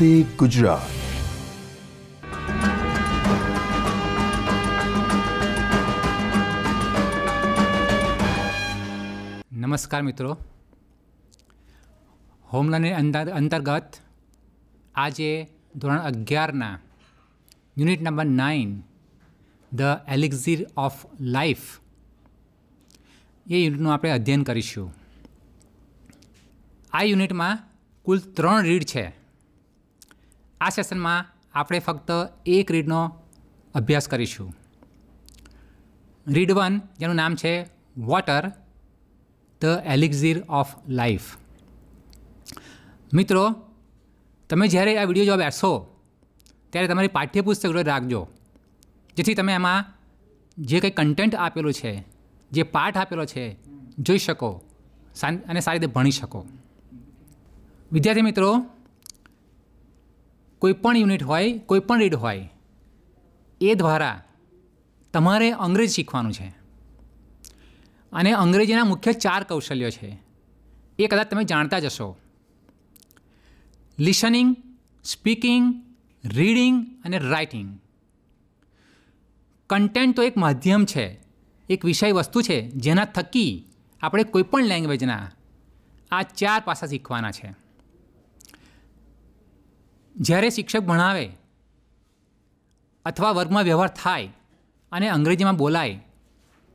વંદે ગુજરાત નમસ્કાર મિત્રો હોમલાની અંદર અંતર્ગત આજે ધોરણ અગિયારના unit number nine the elixir of life એ યુનિટનું આપણે અધ્યયન કરીશું આ યુનિટમાં કુલ ત્રણ રીડ છે આ સેશનમાં આપણે ફક્ત એક રીડનો અભ્યાસ કરીશું રીડ વન જેનું નામ છે water the elixir of life મિત્રો તમે જ્યારે આ વિડીયો જો બેસો ત્યારે તમારી પાઠ્યપુસ્તક જોડે રાખજો જેથી તમે એમાં જે કંઈ કન્ટેન્ટ આપેલું છે જે પાઠ આપેલો છે જોઈ શકો અને સારી રીતે ભણી શકો વિદ્યાર્થી મિત્રો કોઈપણ યુનિટ હોય કોઈ પણ રીડ હોય એ દ્વારા તમારે અંગ્રેજી શીખવાનું છે અને અંગ્રેજીના મુખ્ય ચાર કૌશલ્યો છે એ કદાચ તમે જાણતા જશો હશો લિસનિંગ સ્પીકિંગ રીડિંગ અને રાઇટિંગ કન્ટેન્ટ તો એક માધ્યમ છે એક વિષય વસ્તુ છે જેના થકી આપણે કોઈપણ લેંગ્વેજના આ ચાર પાસા શીખવાના છે જ્યારે શિક્ષક ભણાવે અથવા વર્ગમાં વ્યવહાર થાય અને અંગ્રેજીમાં બોલાય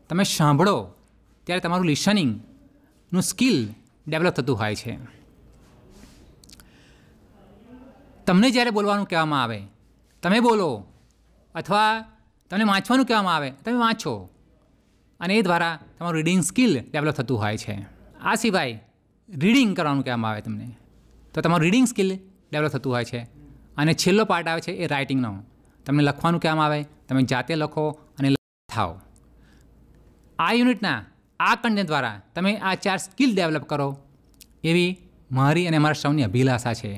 તમે સાંભળો ત્યારે તમારું લિસનિંગનું સ્કિલ ડેવલપ થતું હોય છે તમને જ્યારે બોલવાનું કહેવામાં આવે તમે બોલો અથવા તમને વાંચવાનું કહેવામાં આવે તમે વાંચો અને એ દ્વારા તમારું રીડિંગ સ્કિલ ડેવલપ થતું હોય છે આ સિવાય રીડિંગ કરવાનું કહેવામાં આવે તમને તો તમારું રીડિંગ સ્કિલ ડેવલપ થતું હોય છે અને છેલ્લો પાર્ટ આવે છે એ રાઇટિંગનો તમને લખવાનું કામ આવે તમે જાતે લખો અને થાઓ આ યુનિટના આ કન્ટેન્ટ દ્વારા તમે આ ચાર સ્કિલ ડેવલપ કરો એવી મારી અને મારા સૌની અભિલાષા છે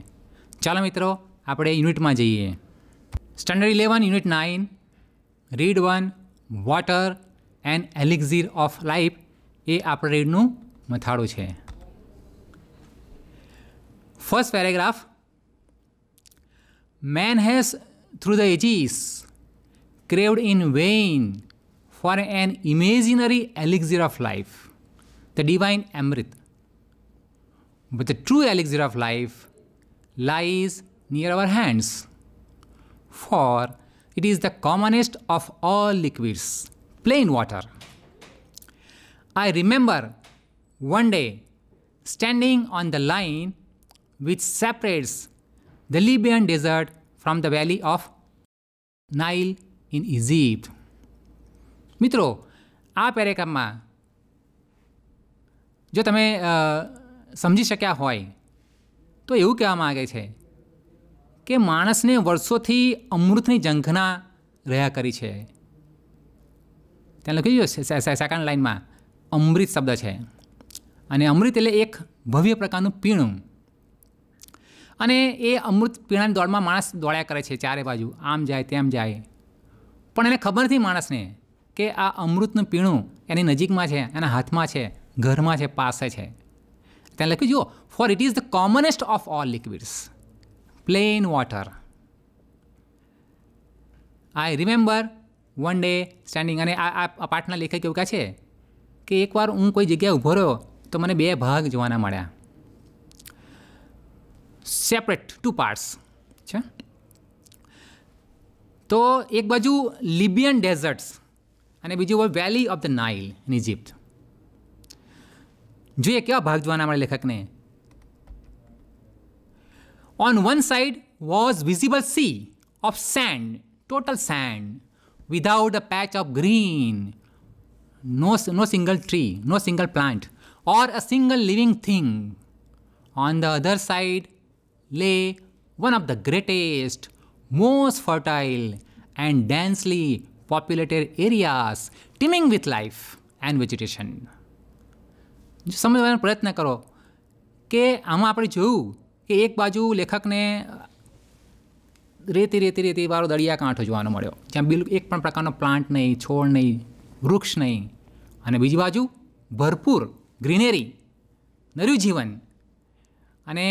ચાલો મિત્રો આપણે યુનિટમાં જઈએ standard eleven unit nine read one water and elixir of life એ આપણે રીડનું મથાળું છે first paragraph Man has, through the ages, craved in vain for an imaginary elixir of life, the divine Amrit. But the true elixir of life lies near our hands, for it is the commonest of all liquids, plain water. I remember one day standing on the line which separates the Libyan desert from the valley of Nile in Egypt મિત્રો આ પેરેકામમાં જો તમે સમજી શક્યા હોય તો એવું કહેવા માગે છે કે માણસને વર્ષોથી અમૃતની ઝંખના રહ્યા કરી છે ત્યાં લખી છે સેકન્ડ લાઇનમાં અમૃત શબ્દ છે અને અમૃત એટલે એક ભવ્ય પ્રકારનું પીણું અને એ અમૃત પીણાની દોડમાં માણસ દોડ્યા કરે છે ચારે બાજુ આમ જાય તેમ જાય પણ એને ખબર નથી માણસને કે આ અમૃતનું પીણું એની નજીકમાં છે એના હાથમાં છે ઘરમાં છે પાસે છે ત્યાં લખ્યું જુઓ for it is the commonest of all liquids plain water I remember one day standing અને આ આ પાઠના લેખક એવું કહે છે કે એકવાર હું કોઈ જગ્યાએ ઊભો રહ્યો તો મને બે ભાગ જોવાના મળ્યા સેપરેટ ટુ પાર્ટ્સ છે તો એક બાજુ લિબિયન ડેઝર્ટ્સ અને બીજું valley of the Nile in Egypt જોઈએ કેવા ભાગ જોવાના મળે લેખકને on one side was visible sea of sand total sand without a patch of green no no single tree no single plant or a single living thing on the other side lay one of the greatest most fertile and densely populated areas teeming with life and vegetation જો સમજવાનો પ્રયત્ન કરો કે આમાં આપણે જોયું કે એક બાજુ લેખકને રેતી રેતી રેતી વાળો દરિયા કાંઠો જોવાનો મળ્યો જ્યાં બિલકુલ એક પણ પ્રકારનો પ્લાન્ટ નહીં છોડ નહીં વૃક્ષ નહીં અને બીજી બાજુ ભરપૂર ગ્રીનેરી નર્યું જીવન અને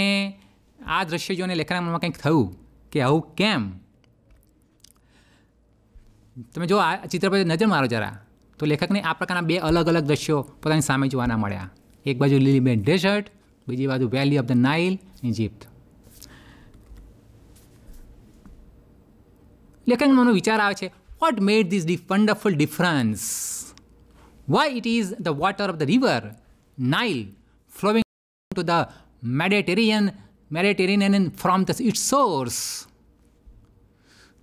આ દ્રશ્ય જોઈને લેખકના મનમાં કંઈક થયું કે આવું કેમ તમે જો આ ચિત્ર પર નજર મારો જરા તો લેખકને આ પ્રકારના બે અલગ અલગ દ્રશ્યો પોતાની સામે જોવાના મળ્યા એક બાજુ લીલી બેન ડેઝર્ટ બીજી બાજુ valley of the Nile Egypt લેખકનો મનો વિચાર આવે છે what made this the wonderful difference why it is the water of the river Nile flowing to the Mediterranean Mediterranean from its source.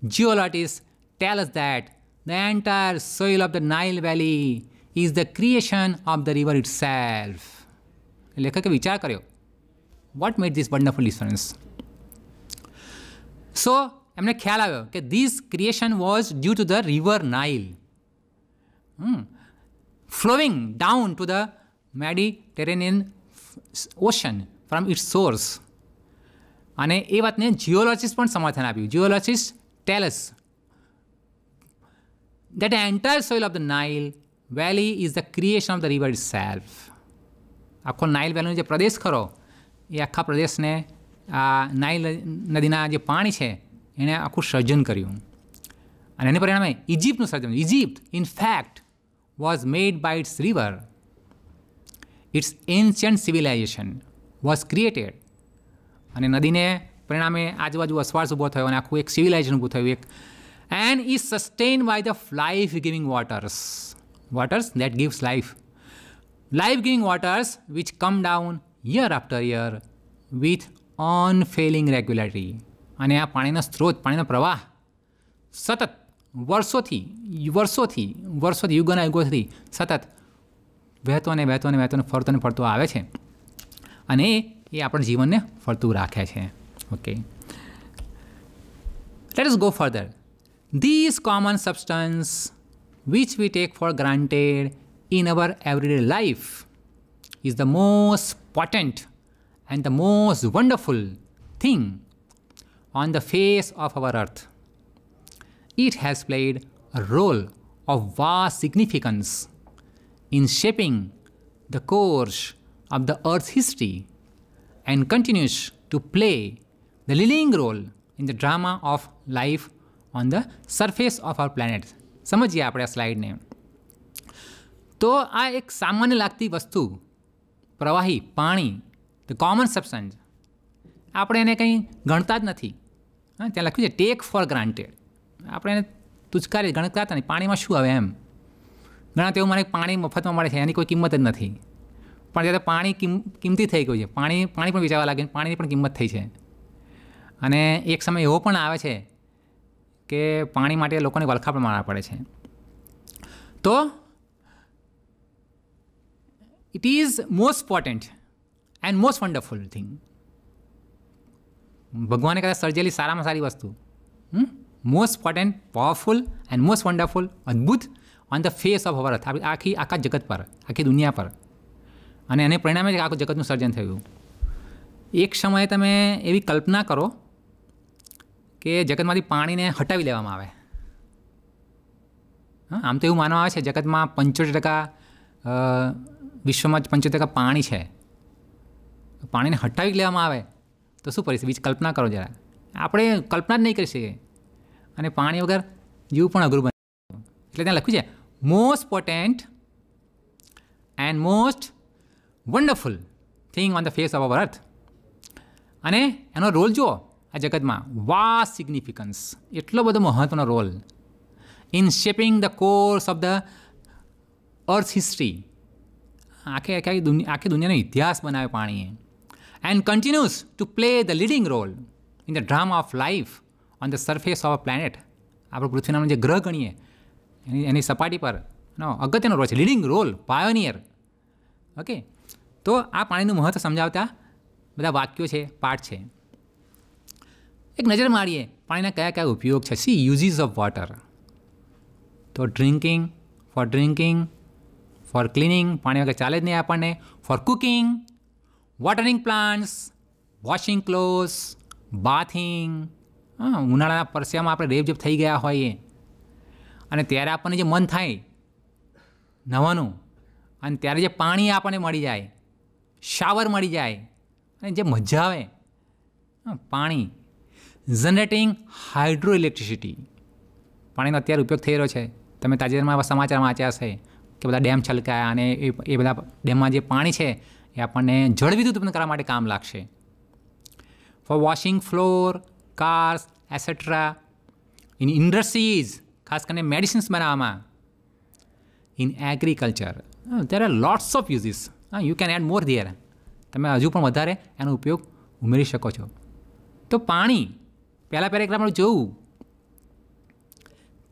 Geologists tell us that the entire soil of the Nile Valley is the creation of the river itself. What made this wonderful difference? So, I am going to that this creation was due to the river Nile hmm. flowing down to the Mediterranean ocean from its source. અને એ વાતને જીઓલોજિસ્ટ પણ સમર્થન આપ્યું geologist tells that entire soil of the Nile valley is the creation of the river self આખો Nile વેલીનો જે પ્રદેશ ખરો એ આખા પ્રદેશને આ નાઇલ નદીના જે પાણી છે એણે આખું સર્જન કર્યું અને એને પરિણામે ઇજિપ્તનું સર્જન Egypt in fact was made by its river its ancient civilisation was created અને નદીને પરિણામે આજુબાજુ વસવાસ ઊભો થયો અને આખું એક સિવિલાઇઝેશન ઊભું થયું એક and is sustain by the life giving waters waters that gives life life giving waters which come down year after year with unfailing regulatory અને આ પાણીના સ્ત્રોત પાણીનો પ્રવાહ સતત વર્ષોથી વર્ષોથી વર્ષોથી યુગના યુગોથી સતત વહેતો અને વહેતો અને વહેતો અને ફરતો અને ફરતો આવે છે અને એ આપણા જીવનને ફરતું રાખે છે okay let us go further this common substance which we take for granted in our everyday life is the most potent and the most wonderful thing on the face of our earth. It has played a role of vast significance in shaping the course of the earth's history and continues to play the lilling role in the drama of life on the surface of our planet સમજીએ આપણે આ સ્લાઇડને તો આ એક સામાન્ય લાગતી વસ્તુ પ્રવાહી પાણી ધ કોમન સબસ્ટન્સ આપણે એને કંઈ ગણતા જ નથી હા ત્યાં લખ્યું છે ટેક ફોર ગ્રાન્ટેડ આપણે એને તુચકારી ગણતા હતા નહીં પાણીમાં શું આવે એમ ઘણા તેવું મને પાણી મફતમાં મળે છે એની કોઈ કિંમત જ નથી પણ જ્યારે પાણી કિમ કિંમતી થઈ ગયું છે પાણી પાણી પણ વેચાવા લાગે પાણીની પણ કિંમત થઈ છે અને એક સમય એવો પણ આવે છે કે પાણી માટે લોકોને વલખા પણ મારવા પડે છે તો it is most important and most wonderful thing ભગવાને કદાચ સર્જેલી સારામાં સારી વસ્તુ most important powerful and most wonderful અદ્ભુત on the face of our earth આખી આખા જગત પર આખી દુનિયા પર અને એને પરિણામે જ આખું જગતનું સર્જન થયું એક સમયે તમે એવી કલ્પના કરો કે જગતમાંથી પાણીને હટાવી લેવામાં આવે આમ તો એવું માનવામાં આવે છે જગતમાં પંચોતેર ટકા વિશ્વમાં પંચોતેર ટકા પાણી છે પાણીને હટાવી લેવામાં આવે તો શું પરિસ્થિતિ બીજી કલ્પના કરો જરા આપણે કલ્પના જ નહીં કરી શકીએ અને પાણી વગર જીવ પણ અઘરું બને એટલે ત્યાં લખ્યું છે most potent and most wonderful thing on the face of our earth અને એનો રોલ જુઓ આ જગતમાં વાસ સિગ્નિફિકન્સ એટલો બધો મહત્ત્વનો role in shaping the course of the earth history આખે આખી દુનિયા આખી દુનિયાનો ઇતિહાસ બનાવ્યો પાણીએ and continues to play the leading role in the drama of life on the surface of a planet આપણે પૃથ્વીના જે ગ્રહ ગણીએ એની એની સપાટી પર નો અગત્યનો રોલ છે લીડિંગ રોલ પાયોનિયર ઓકે તો આ પાણીનું મહત્ત્વ સમજાવતા બધા વાક્યો છે પાઠ છે એક નજર મારીએ પાણીના કયા કયા ઉપયોગ છે સી યુઝિસ ઓફ વોટર તો drinking for drinking for cleaning પાણી વગર ચાલે જ નહીં આપણને for cooking watering plants washing clothes bathing ઉનાળાના પરસ્યામાં આપણે રેબજેબ થઈ ગયા હોઈએ અને ત્યારે આપણને જે મન થાય નવાનું અને ત્યારે જે પાણી આપણને મળી જાય શાવર મળી જાય અને જે મજા આવે પાણી જનરેટિંગ હાઇડ્રો ઇલેક્ટ્રિસિટી પાણીનો અત્યારે ઉપયોગ થઈ રહ્યો છે તમે તાજેતરમાં સમાચાર વાંચ્યા હશે કે બધા ડેમ છલકાયા અને એ એ બધા ડેમમાં જે પાણી છે એ આપણને જળવિદ્યુત ઉત્પન્ન કરવા માટે કામ લાગશે for washing floor cars etcetera in industries ખાસ કરીને મેડિસિન્સ બનાવવામાં ઇન એગ્રીકલ્ચર ત્યારે લોટ્સ ઓફ યુઝિસ હા you can add more there તમે હજુ પણ વધારે એનો ઉપયોગ ઉમેરી શકો છો તો પાણી પહેલાં પેરેગ્રાફ આપણે જોયું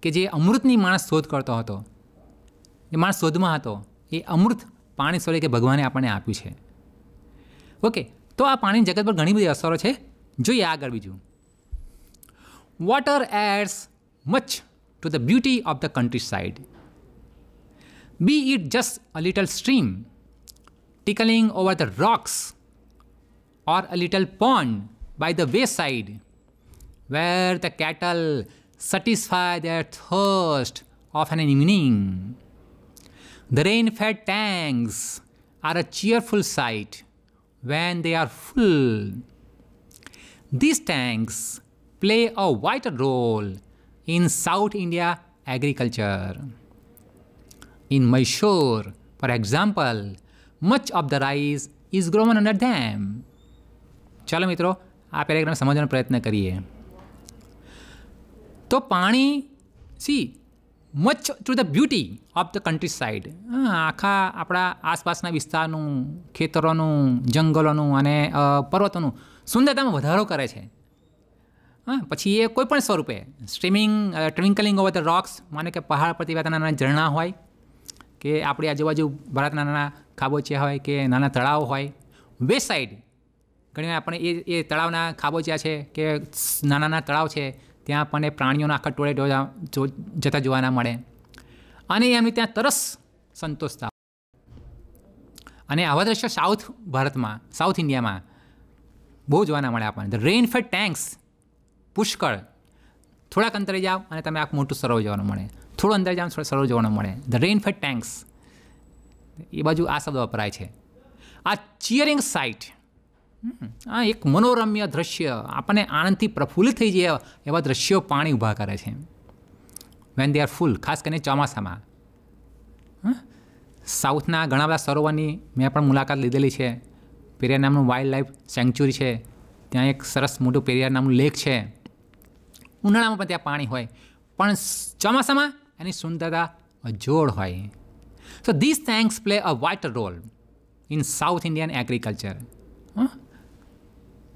કે જે અમૃતની માણસ શોધ કરતો હતો એ માણસ શોધમાં હતો એ અમૃત પાણી સ્વરૂપે ભગવાને આપણને આપ્યું છે ઓકે તો આ પાણી જગત પર ઘણી બધી અસરો છે જોઈએ આગળ બીજું water adds much to the beauty of the countryside be it just a little stream tickling over the rocks or a little pond by the wayside where the cattle satisfy their thirst of an evening. The rain-fed tanks are a cheerful sight when they are full. These tanks play a vital role in South India agriculture. In Mysore, for example, much of the rice is grown under them ચાલો મિત્રો આ paragraph સમજવાનો પ્રયત્ન કરીએ તો પાણી see much to the beauty of the countryside આખા આપણા આસપાસના વિસ્તારનું ખેતરોનું જંગલોનું અને પર્વતોનું સુંદરતામાં વધારો કરે છે હા પછી એ કોઈ પણ સ્વરૂપે streaming twinkling over the rocks માનો કે પહાડ પરથી નાના ઝરણા હોય કે આપણી આજુબાજુ ભારતના નાના ખાબોચિયા હોય કે નાના તળાવ હોય વેસ્ટ સાઈડ ઘણીવાર આપણે એ એ તળાવના ખાબોચિયા છે કે નાના નાના તળાવ છે ત્યાં આપણને પ્રાણીઓના આખા ટોળે જતા જોવાના મળે અને એમની ત્યાં તરસ સંતોષતા અને આવા દ્રશ્યો સાઉથ ભારતમાં સાઉથ ઇન્ડિયામાં બહુ જોવાના મળે આપણને ધ રેન ફેર ટેન્ક્સ પુષ્કળ થોડાક અંતરે જાઓ અને તમે આ મોટું સરોવર જોવાનું મળે થોડું અંદર જાઓ સરોવર જોવાનું મળે ધ રેન ફેર ટેન્ક્સ એ બાજુ આ શબ્દ વપરાય છે આ ચિયરિંગ સાઇટ આ એક મનોરમ્ય દ્રશ્ય આપણને આનંદથી પ્રફુલ્લિત થઈ જાય એવા દ્રશ્યો પાણી ઊભા કરે છે વેન દે આર ફૂલ ખાસ કરીને ચોમાસામાં સાઉથના ઘણા બધા સરોવરની મેં પણ મુલાકાત લીધેલી છે પેરિયાર નામનું વાઇલ્ડ લાઈફ સેન્ચ્યુરી છે ત્યાં એક સરસ મોટું પેરિયાર નામનું લેક છે ઉનાળામાં પણ ત્યાં પાણી હોય પણ ચોમાસામાં એની સુંદરતા અજોડ હોય So these tanks play a vital role in South Indian agriculture.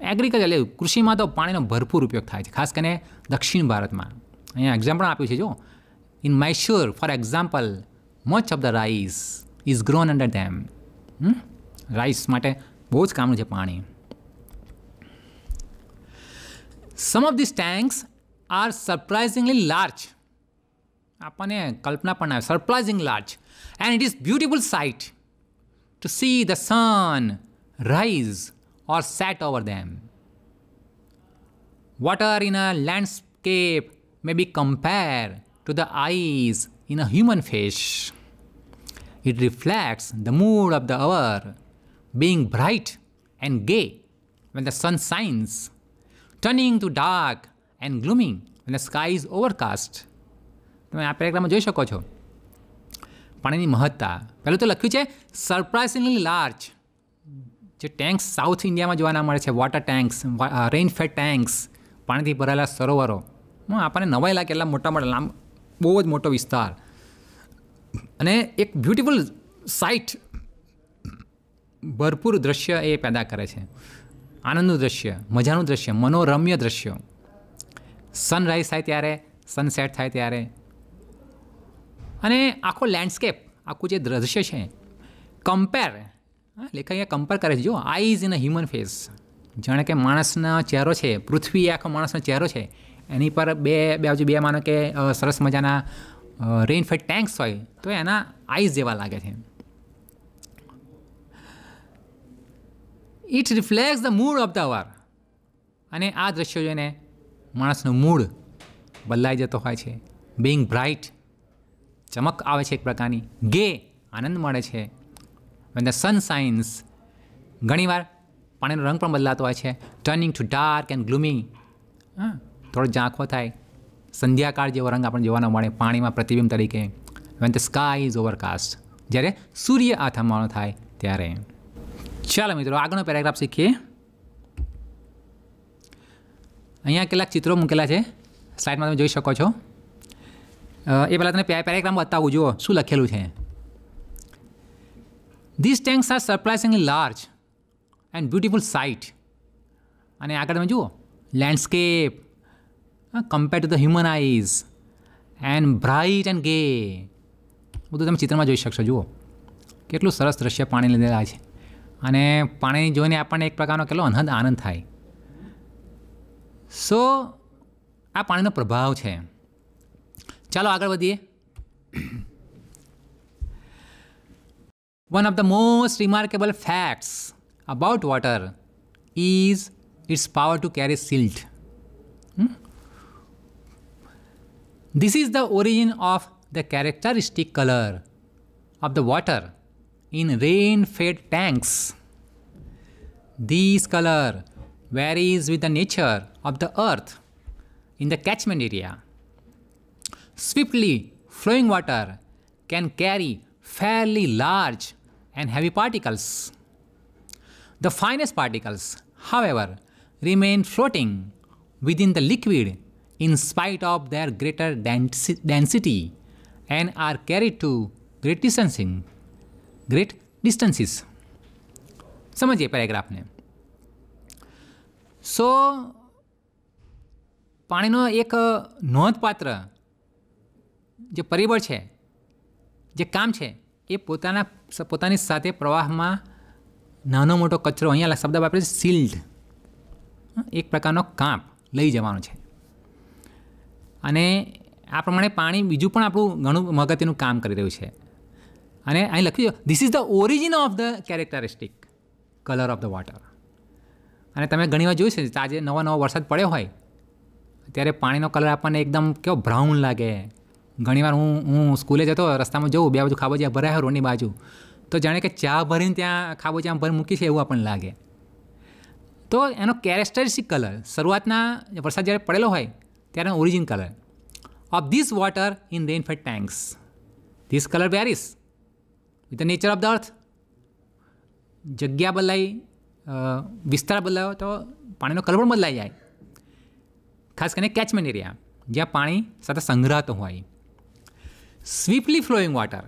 Agriculture, कृषि में पानी ना भरपूर उपयोग था इसे, खास करने दक्षिण भारत में। यह आप इसे जो, in Mysore, for example, much of the rice is grown under them. Hmm? Rice माटे बहुत काम नहीं है पानी। Some of these tanks are surprisingly large. આપણને Kalpana પણ આવે surprising large and it is beautiful sight to see the sun rise or set water in a landscape may be compared to the eyes in a human face. It reflects the mood of the hour, being bright and gay when the sun shines, turning to dark and gloomy when the sky is overcast. તમે આ પેરેગ્રાફમાં જોઈ શકો છો પાણીની મહત્તા પહેલું તો લખ્યું છે સરપ્રાઇઝિંગલી લાર્જ જે ટેન્ક્સ સાઉથ ઇન્ડિયામાં જોવા ના મળે છે વોટર ટેન્ક્સ રેઇનફેડ ટેન્ક્સ પાણીથી ભરાયેલા સરોવરો આપણને નવાઈ લાગે એટલા મોટા મોટા લાંબ બહુ જ મોટો વિસ્તાર અને એક બ્યુટિફુલ સાઇટ ભરપૂર દ્રશ્ય એ પેદા કરે છે આનંદનું દ્રશ્ય મજાનું દ્રશ્ય મનોરમ્ય દ્રશ્ય સનરાઈઝ થાય ત્યારે સનસેટ થાય ત્યારે અને આખો લેન્ડસ્કેપ આખું જે દ્રશ્ય છે કમ્પેર લેખક અહીંયા કમ્પેર કરે છે જો eyes in a human face જાણે કે માણસનો ચહેરો છે પૃથ્વી આખો માણસનો ચહેરો છે એની પર બે બે બાજુ બે માનો કે સરસ મજાના રેઇનફેડ ટેન્ક્સ હોય તો એના આઈઝ જેવા લાગે છે it reflects the mood of the hour અને આ દ્રશ્યો જોઈને માણસનો મૂડ બદલાઈ જતો હોય છે બિંગ બ્રાઇટ ચમક આવે છે એક પ્રકારની ગે આનંદ મળે છે વેન ધ સન સાઇન્સ ઘણીવાર પાણીનો રંગ પણ બદલાતો હોય છે turning to dark and gloomy હા થોડો ઝાંખો થાય સંધ્યાકાળ જેવો રંગ આપણને જોવાનો મળે પાણીમાં પ્રતિબિંબ તરીકે when the sky is overcast જ્યારે સૂર્ય આ આથમવાનો થાય ત્યારે ચાલો મિત્રો આગળનો પેરેગ્રાફ શીખીએ અહીંયા કેટલાક ચિત્રો મૂકેલા છે સ્લાઇડમાં તમે જોઈ શકો છો એ પહેલાં તને પેરેગ્રામ બતાવું જુઓ શું લખેલું છે this tanks are surprisingly large and beautiful sight અને આગળ તમે જુઓ landscape compare to the human eyes and bright and gay બધું તમે ચિત્રમાં જોઈ શકશો જુઓ કેટલું સરસ દ્રશ્ય પાણી લીધેલા છે અને પાણી જોઈને આપણને એક પ્રકારનો કેટલો અનહદ આનંદ થાય સો આ પાણીનો પ્રભાવ છે Chalo, આગળ વધીએ One of the most remarkable facts about water is its power to carry silt. Hmm? This is the origin of the characteristic color of the water in rain-fed tanks. This color varies with the nature of the earth in the catchment area swiftly flowing water can carry fairly large and heavy particles. The finest particles, however, remain floating within the liquid in spite of their greater density and are carried to great distancing, great distances. समझिए paragraph ને સો પાણીનો એક નોંધપાત્ર જે પરિબળ છે જે કામ છે એ પોતાના પોતાની સાથે પ્રવાહમાં નાનો મોટો કચરો અહીંયા શબ્દ વાપરે સિલ્ડ એક પ્રકારનો કાંપ લઈ જવાનો છે અને આ પ્રમાણે પાણી બીજું પણ આપણું ઘણું મગજનું કામ કરી રહ્યું છે અને અહીં લખ્યું this is the origin of the characteristic colour of the water અને તમે ઘણીવાર જોયું છે તાજે નવો નવો વરસાદ પડ્યો હોય ત્યારે પાણીનો કલર આપણને એકદમ કેવો બ્રાઉન લાગે ઘણીવાર હું હું સ્કૂલે જતો રસ્તામાં જઉં બે બાજુ ખાબોચિયા ભરાયા રોડની બાજુ તો જાણે કે ચા ભરીને ત્યાં ખાબોચિયા ભર મૂકી છે એવું આપણને લાગે તો એનો કેરેક્ટરિસ્ટિક કલર શરૂઆતના વરસાદ જ્યારે પડેલો હોય ત્યારે origin colour of this water in rainfed tanks this colour varies with the nature of the earth જગ્યા બદલાઈ વિસ્તાર બદલાયો તો પાણીનો કલર પણ બદલાઈ જાય ખાસ કરીને કેચમેન્ટ એરિયા જ્યાં પાણી સાથે સંગ્રહાતો હોય સ્વીપલી ફ્લોઈંગ વોટર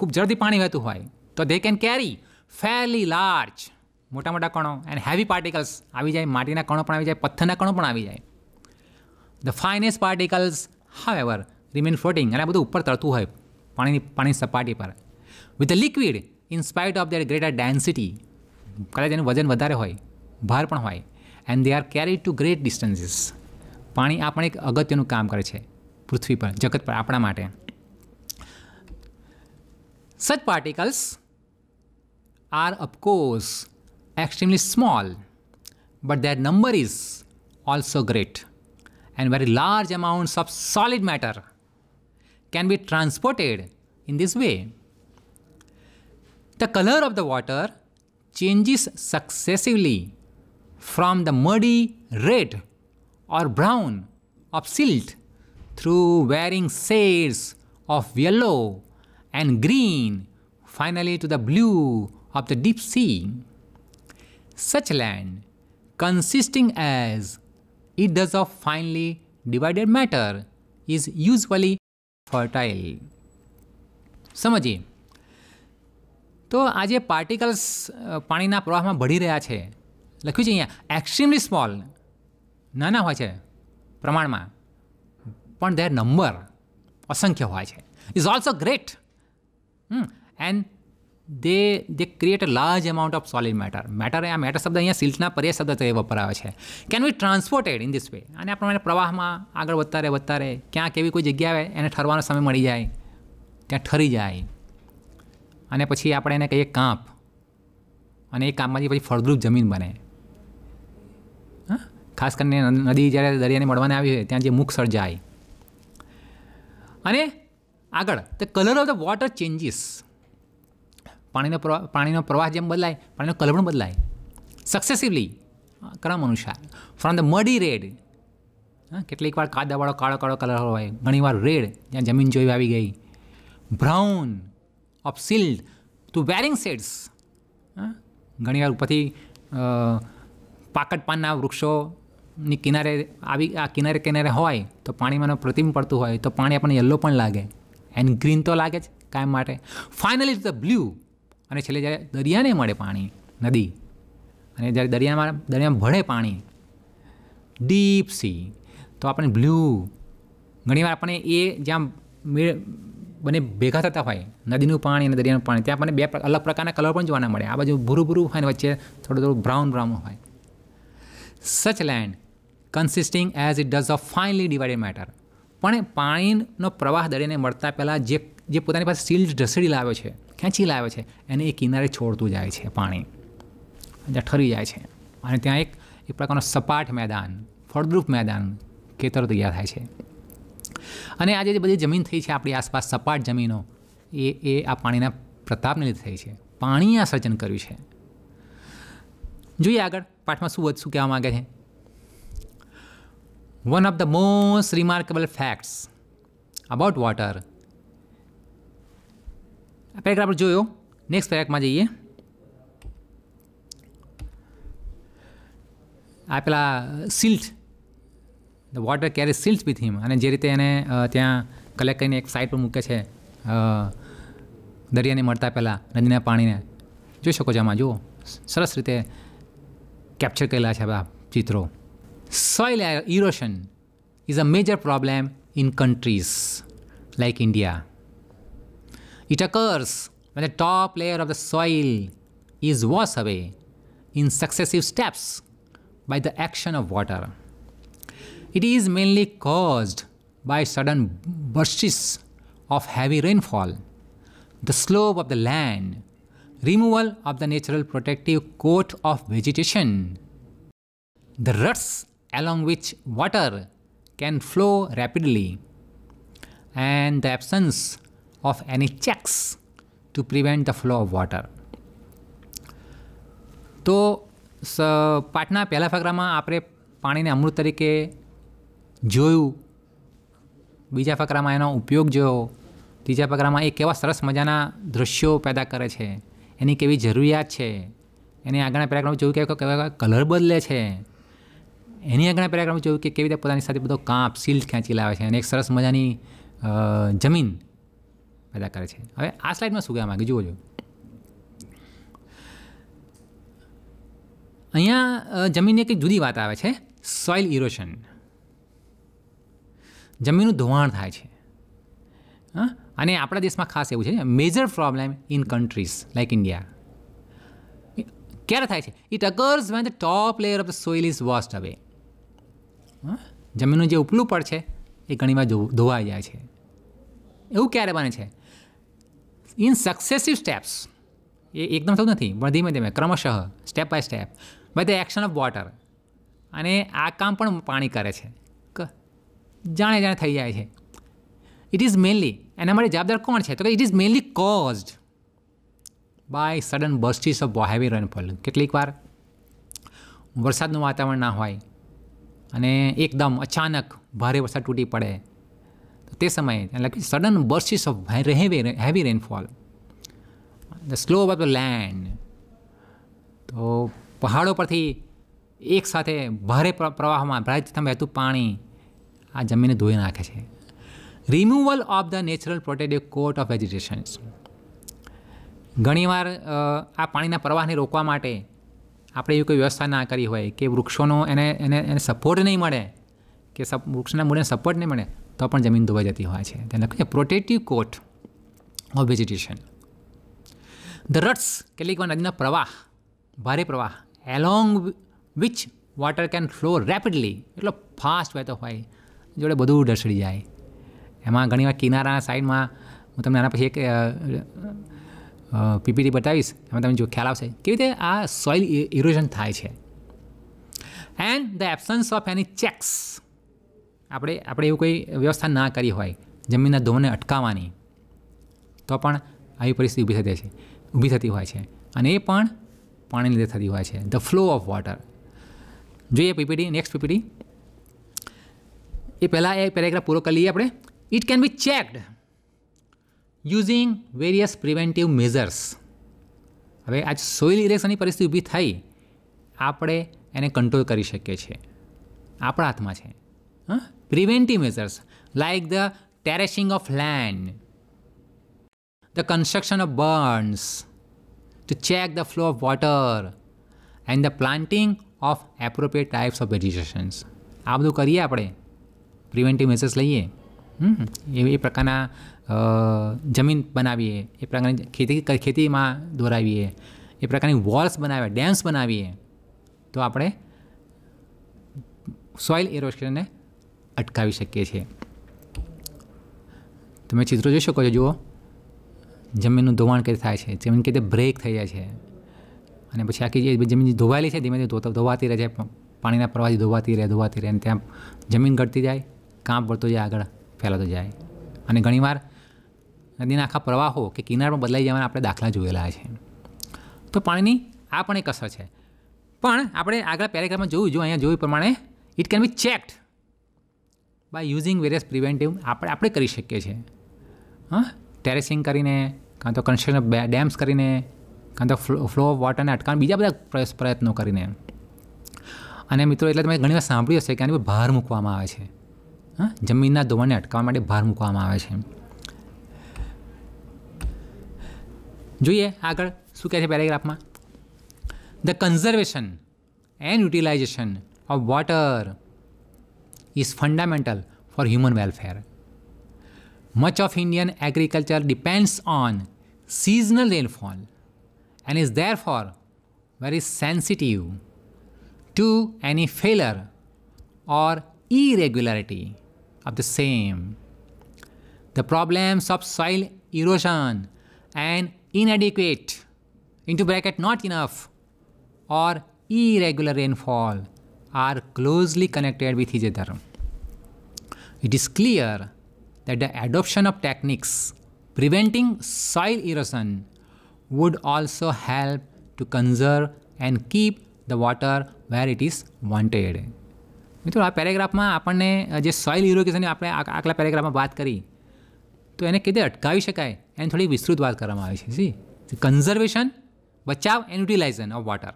ખૂબ જલ્દી પાણી વહેતું હોય તો દે કેન કેરી ફેરલી લાર્જ મોટા મોટા કણો એન્ડ હેવી પાર્ટિકલ્સ આવી જાય માટીના કણો પણ આવી જાય પથ્થરના કણો પણ આવી જાય the finest particles however remain floating અને આ બધું ઉપર તળતું હોય પાણીની પાણી સપાટી પર with a liquid in spite of their greater density કદાચ એનું વજન વધારે હોય ભાર પણ હોય and they are carry to great distances પાણી આ પણ એક અગત્યનું કામ કરે છે પૃથ્વી પર જગત પર આપણા માટે such particles are of course extremely but their number is also great and very large amounts of solid matter can be transported in this way. The color of the water changes successively from the muddy red or brown of silt through varying shades of yellow and green, finally to the blue of the deep sea. Such land, consisting as it does of finely divided matter, is usually fertile. સમજીએ તો આજે particles પાણીના પ્રવાહમાં ભળી રહ્યા છે લખ્યું છે અહીંયા એક્સ્ટ્રીમલી સ્મોલ નાના હોય प्रमाण પ્રમાણમાં પણ their નંબર અસંખ્ય હોય છે is also great and they they create a large amount of solid matter matter આ મેટર શબ્દ અહીંયા સિલ્ટના પર્યાય શબ્દ તરીકે વપરાવે છે can be transported in this way અને આપણે પ્રવાહમાં આગળ વધતા રહે વધતા રહે ક્યાંક એવી કોઈ જગ્યાએ એને ઠરવાનો સમય મળી જાય ત્યાં ઠરી જાય અને પછી આપણે એને કહીએ કાંપ અને એ કાંપમાંથી પછી ફળદ્રુપ જમીન બને હા ખાસ કરીને નદી જ્યારે દરિયાને મળવાને આવી હોય ત્યાં જે મુખ સર્જાય અને આગળ the colour of the water changes પાણીનો પ્રવાહ પાણીનો પ્રવાહ જેમ બદલાય પાણીનો કલર પણ બદલાય સક્સેસિવલી ક્રમ અનુસાર ફ્રોમ ધ મડી રેડ કેટલીક વાર કાદાવાળો કાળો કાળો કલર હોય ઘણીવાર રેડ જ્યાં જમીન જોઈ આવી ગઈ brown of silt to varying shades ઘણીવાર ઉપરથી પાકટ પાનના વૃક્ષો ની કિનારે આવી આ કિનારે કિનારે હોય તો પાણીમાંનો પ્રતિમ પડતું હોય તો પાણી આપણને યલો પણ લાગે એન્ડ ગ્રીન તો લાગે જ કાયમ માટે ફાઇનલી ધ બ્લુ અને છેલ્લે જ્યારે દરિયાને મળે પાણી નદી અને જ્યારે દરિયામાં દરિયામાં ભળે પાણી ડીપ સી તો આપણે બ્લુ ઘણીવાર આપણને એ જ્યાં મેળ બને ભેગા થતા હોય નદીનું પાણી અને દરિયાનું પાણી ત્યાં આપણને બે અલગ પ્રકારના કલર પણ જોવાના મળે આ બાજુ ભૂરું ભૂરું હોય ને વચ્ચે થોડું થોડું બ્રાઉન બ્રાઉન હોય such land consisting as it does of finely divided matter પણ પાણીનો પ્રવાહ દરેને મળતા પહેલાં જે જે પોતાની પાસે સીલ્ડ ઢસડી લાવે છે ખેંચી લાવે છે એને એ કિનારે છોડતું જાય છે પાણી જ્યાં ઠરી જાય છે અને ત્યાં એક એક પ્રકારનો સપાટ મેદાન ફળદ્રુપ મેદાન ખેતરો તૈયાર થાય છે અને આજે જે બધી જમીન થઈ છે આપણી આસપાસ સપાટ જમીનો એ એ આ પાણીના પ્રતાપને લીધે થઈ છે પાણીએ આ સર્જન કર્યું છે જોઈએ આગળ પાઠમાં શું વધુ શું કહેવા માગે છે One of the most remarkable facts about water. Paragraph જોયો નેક્સ્ટ પેરેગ્રાફમાં જઈએ આ પેલા silt the water carry silt with him અને જે રીતે એને ત્યાં કલેક્ટ કરીને એક સાઈડ પર મૂકે છે દરિયાને મળતા પહેલાં નદીના પાણીને જોઈ શકો છો આમાં જુઓ સરસ રીતે કેપ્ચર કરેલા છે આ ચિત્રો Soil erosion is a major problem in countries like India. It occurs when the top layer of the soil is washed away in successive steps by the action of water. It is mainly caused by sudden bursts of heavy rainfall, the slope of the land, removal of the natural protective coat of vegetation, the ruts along which water can flow rapidly and the absence of any checks to prevent the flow of water. તો પાઠના પહેલા ફકરામાં આપણે પાણીને અમૃત તરીકે જોયું બીજા ફકરામાં એનો ઉપયોગ જોયો ત્રીજા ફકરામાં એ કેવા સરસ મજાના દૃશ્યો પેદા કરે છે એની કેવી જરૂરિયાત છે એની આગળના પેરાગ્રાફ જોયું કે કેવા કલર બદલે છે એની આગળ પેરાગ્રાફમાં જોયું કે કેવી રીતે પોતાની સાથે બધો કાંપ શિલ્ડ ખેંચી લાવે છે અને એક સરસ મજાની જમીન પેદા કરે છે હવે આ સ્લાઇડમાં શું કહેવા માગે જુઓ જો અહીંયા જમીનની એક જુદી વાત આવે છે સોઇલ ઇરોશન જમીનનું ધોવાણ થાય છે હા અને આપણા દેશમાં ખાસ એવું છે major problem in countries like India ક્યારે થાય છે it occurs when the top layer of the soil is washed away જમીનનું જે ઉપલું પડ છે એ ઘણીવાર ધોવાઈ જાય છે એવું ક્યારે બને છે ઇન સક્સેસિવ સ્ટેપ્સ એ એકદમ થતું નથી પણ ધીમે ધીમે ક્રમશઃ step by step by the action of water અને આ કામ પણ પાણી કરે છે જાણે જાણે થઈ જાય છે ઇટ ઇઝ મેનલી એના માટે જવાબદાર કોણ છે તો કે it is mainly caused by sudden bursts of heavy rainfall કેટલીક વાર વરસાદનું વાતાવરણ ના હોય અને એકદમ અચાનક ભારે વરસાદ તૂટી પડે તો તે સમયે લખ્યું sudden bursts of heavy heavy rainfall the slope of the land તો પહાડો પરથી એક સાથે ભારે પ્રવાહમાં ભારે વહેતું પાણી આ જમીનને ધોઈ નાખે છે removal of the natural protective coat of vegetations ઘણીવાર આ પાણીના પ્રવાહને રોકવા માટે આપણે એવી કોઈ વ્યવસ્થા ના કરી હોય કે વૃક્ષોનો એને એને એને સપોર્ટ નહીં મળે કે વૃક્ષના મૂળને સપોર્ટ નહીં મળે તો પણ જમીન ધોવાઈ જતી હોય છે ત્યાં લખ્યું છે protective coat of vegetation the ruts કેટલીક વાર નદીના પ્રવાહ ભારે પ્રવાહ along which water can flow rapidly એટલો ફાસ્ટ વહેતો હોય જોડે બધું ઢસડી જાય એમાં ઘણીવાર કિનારાના સાઈડમાં હું તમને આના પછી એક પીપીટી બતાવીશ એમાં તમને જો ખ્યાલ આવશે કેવી રીતે આ સોઇલ ઇરોઝન થાય છે and the absence of any checks આપણે આપણે એવું કોઈ વ્યવસ્થા ના કરી હોય જમીનના ધોને અટકાવવાની તો પણ આવી પરિસ્થિતિ ઊભી થતી છે ઊભી થતી હોય છે અને એ પણ પાણીને લીધે થતી હોય છે ધ ફ્લો ઓફ વોટર જોઈએ પીપીટી નેક્સ્ટ પીપીટી એ પહેલાં એ પેરેગ્રાફ પૂરો કરી લઈએ આપણે it can be checked using various preventive measures હવે આજ સોઇલ ઇરેક્શનની પરિસ્થિતિ ઊભી થઈ આપણે એને કંટ્રોલ કરી શકીએ છીએ આપણા હાથમાં છે હા preventive measures like the terracing of land the construction of bunds to check the flow of water and the planting of appropriate types of vegetations આ બધું કરીએ આપણે પ્રિવેન્ટિવ મેઝર્સ લઈએ એ પ્રકારના જમીન બનાવીએ એ પ્રકારની ખેતી ખેતીમાં દોરાવીએ એ પ્રકારની વોલ્સ બનાવીએ ડેમ્સ બનાવીએ તો આપણે સોઇલ એરોશનને અટકાવી શકીએ છીએ તમે ચિત્રો જોઈ શકો છો જુઓ જમીનનું ધોવાણ કઈ થાય છે જમીન કઈ રીતે બ્રેક થઈ જાય છે અને પછી આખી જે જમીન ધોવાયેલી છે ધીમે ધીમે ધોવાતી રહે છે પાણીના પ્રવાહથી ધોવાતી રહે ધોવાતી રહે અને ત્યાં જમીન ઘટતી જાય કામ વળતો જાય આગળ ફેલાતો જાય અને ઘણીવાર નદીના આખા પ્રવાહો કે કિનારમાં બદલાઈ જવાના આપણે દાખલા જોયેલા છે તો પાણીની આ પણ એક અસર છે પણ આપણે આગળ પેરેગ્રામમાં જોયું જો અહીંયા જોયું પ્રમાણે it can be checked by using various preventive આપણે આપણે કરી શકીએ છીએ હા ટેરેસિંગ કરીને કાં તો કન્સ્ટ્રક્શન ડેમ્સ કરીને કાં તો ફ્લો ઓફ વોટરને અટકાવવા બીજા બધા પ્રયત્નો કરીને અને મિત્રો એટલે તમે ઘણીવાર વાર સાંભળ્યું હશે કે આની પર ભાર મૂકવામાં આવે છે હા જમીનના ધોવાણને અટકાવવા માટે ભાર મૂકવામાં આવે છે જોઈએ આગળ શું કહે છે પેરેગ્રાફમાં the conservation and utilization of water is fundamental for human welfare much of Indian agriculture depends on seasonal rainfall and is therefore very sensitive to any failure or irregularity of the same. The problems of soil erosion and inadequate into bracket not enough or irregular rainfall are closely connected with each other. It is clear that the adoption of techniques preventing soil erosion would also help to conserve and keep the water where it is wanted. મિત્રો આ પેરેગ્રાફમાં આપણને જે soil ઇરોગેશનની આપણે આગલા પેરેગ્રાફમાં વાત કરી તો એને કઈ અટકાવી શકાય એને થોડી વિસ્તૃત વાત કરવામાં આવી છે સી કન્ઝર્વેશન બચાવ એન્ડ યુટિલાઇઝન ઓફ વોટર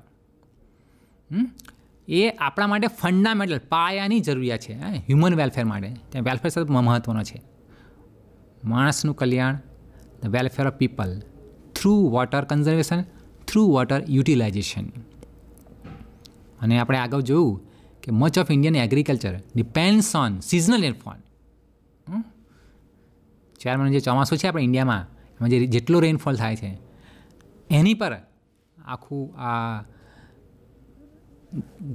એ આપણા માટે ફંડામેન્ટલ પાયાની જરૂરિયાત છે હ્યુમન વેલફેર માટે ત્યાં વેલફેર સાથે મહત્ત્વનો છે માણસનું કલ્યાણ the welfare of people through water conservation through water utilization અને આપણે આગળ જોયું કે much of Indian agriculture depends on seasonal એરફોન ચાર મહિનાનું જે ચોમાસું છે આપણે ઇન્ડિયામાં એમાં જે જેટલો રેનફોલ થાય છે એની પર આખું આ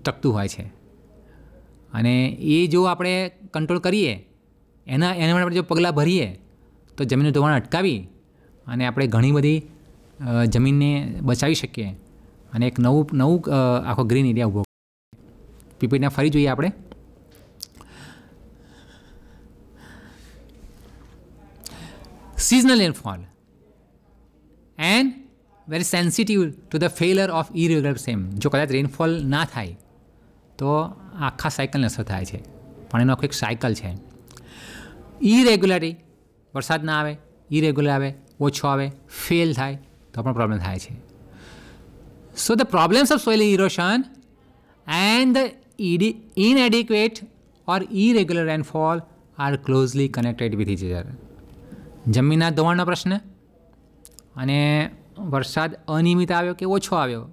તકતું હોય છે અને એ જો આપણે કંટ્રોલ કરીએ એના એના માટે જો પગલાં ભરીએ તો જમીનનું ધોવાણ અટકાવી અને આપણે ઘણી બધી જમીનને બચાવી શકીએ અને એક નવું નવું આખો ગ્રીન એરિયા ઉભો પીપીટીના ફરી જોઈએ આપણે seasonal rainfall and very sensitive to the failure of irregular same જો કદાચ રેનફોલ ના થાય તો આખા સાયકલને અસર થાય છે પણ એનો એક સાયકલ છે ઇરેગ્યુલરી વરસાદ ના આવે ઇરેગ્યુલર આવે ઓછો આવે ફેલ થાય તો પણ પ્રોબ્લેમ થાય છે so the problems of soil erosion and the inadequate or irregular rainfall are closely connected with each other. જમીનના ધોવાણનો પ્રશ્ન અને વરસાદ અનિયમિત આવ્યો કે ઓછો આવ્યો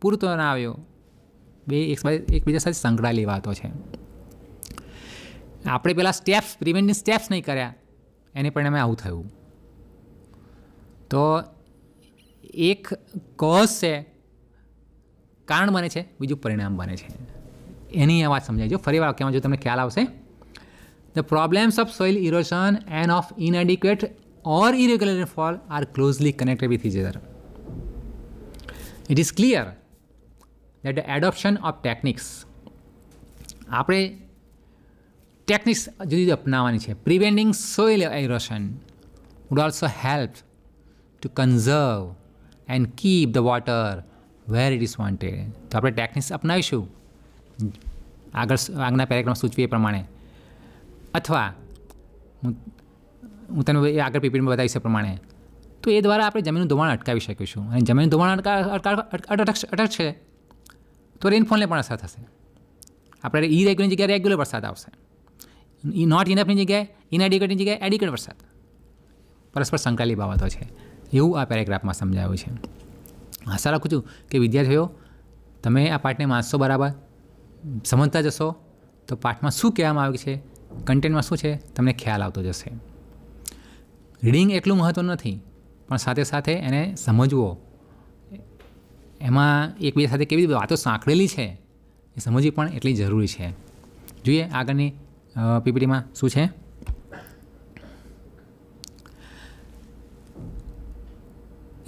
પૂરતો ના આવ્યો બે એકબીજા સાથે સંકળાયેલી વાતો છે આપણે પહેલાં સ્ટેપ્સ પ્રિવેન્ટિવ સ્ટેપ્સ નહીં કર્યા એને પરિણામે આવું થયું તો એક કોઝ છે કારણ બને છે બીજું પરિણામ બને છે એની આ વાત સમજાય જો ફરી વાર કહેવા જો તમને ખ્યાલ આવશે The problems of soil erosion and of inadequate or irregular rainfall are closely connected with each other. It is clear that the adoption of techniques આપણે ટેકનિક્સ જુદી જુદી અપનાવવાની છે preventing soil erosion would also help to conserve and keep the water where it is wanted તો આપણે techniques અપનાવીશું આગળ આગળના paragraph સૂચવી પ્રમાણે અથવા હું હું તને આગળ પીપીટીમાં બતાવીશ એ પ્રમાણે તો એ દ્વારા આપણે જમીનનું ધોવાણ અટકાવી શકીશું અને જમીનનું ધોવાણ અટકશે તો રેનફોલને પણ અસર થશે આપણે ઇરેગ્યુલરની જગ્યાએ રેગ્યુલર વરસાદ આવશે ઈ નોટ ઇનફની જગ્યાએ ઇનએડિક્યુટની જગ્યાએ એડિક્યુટ વરસાદ પરસ્પર સંકળાયેલી બાબતો છે એવું આ પેરેગ્રાફમાં સમજાવ્યું છે આશા રાખું છું કે વિદ્યાર્થીઓ તમે આ પાઠને વાંચશો બરાબર સમજતા જશો તો પાઠમાં શું કહેવામાં આવ્યું છે કન્ટેન્ટમાં શું છે તમને ખ્યાલ આવતો જશે રીડિંગ એટલું મહત્ત્વનું નથી પણ સાથે સાથે એને સમજવો એમાં એકબીજા સાથે કેવી વાતો સાંકળેલી છે એ સમજવી પણ એટલી જરૂરી છે જોઈએ આગળની પીપીટીમાં શું છે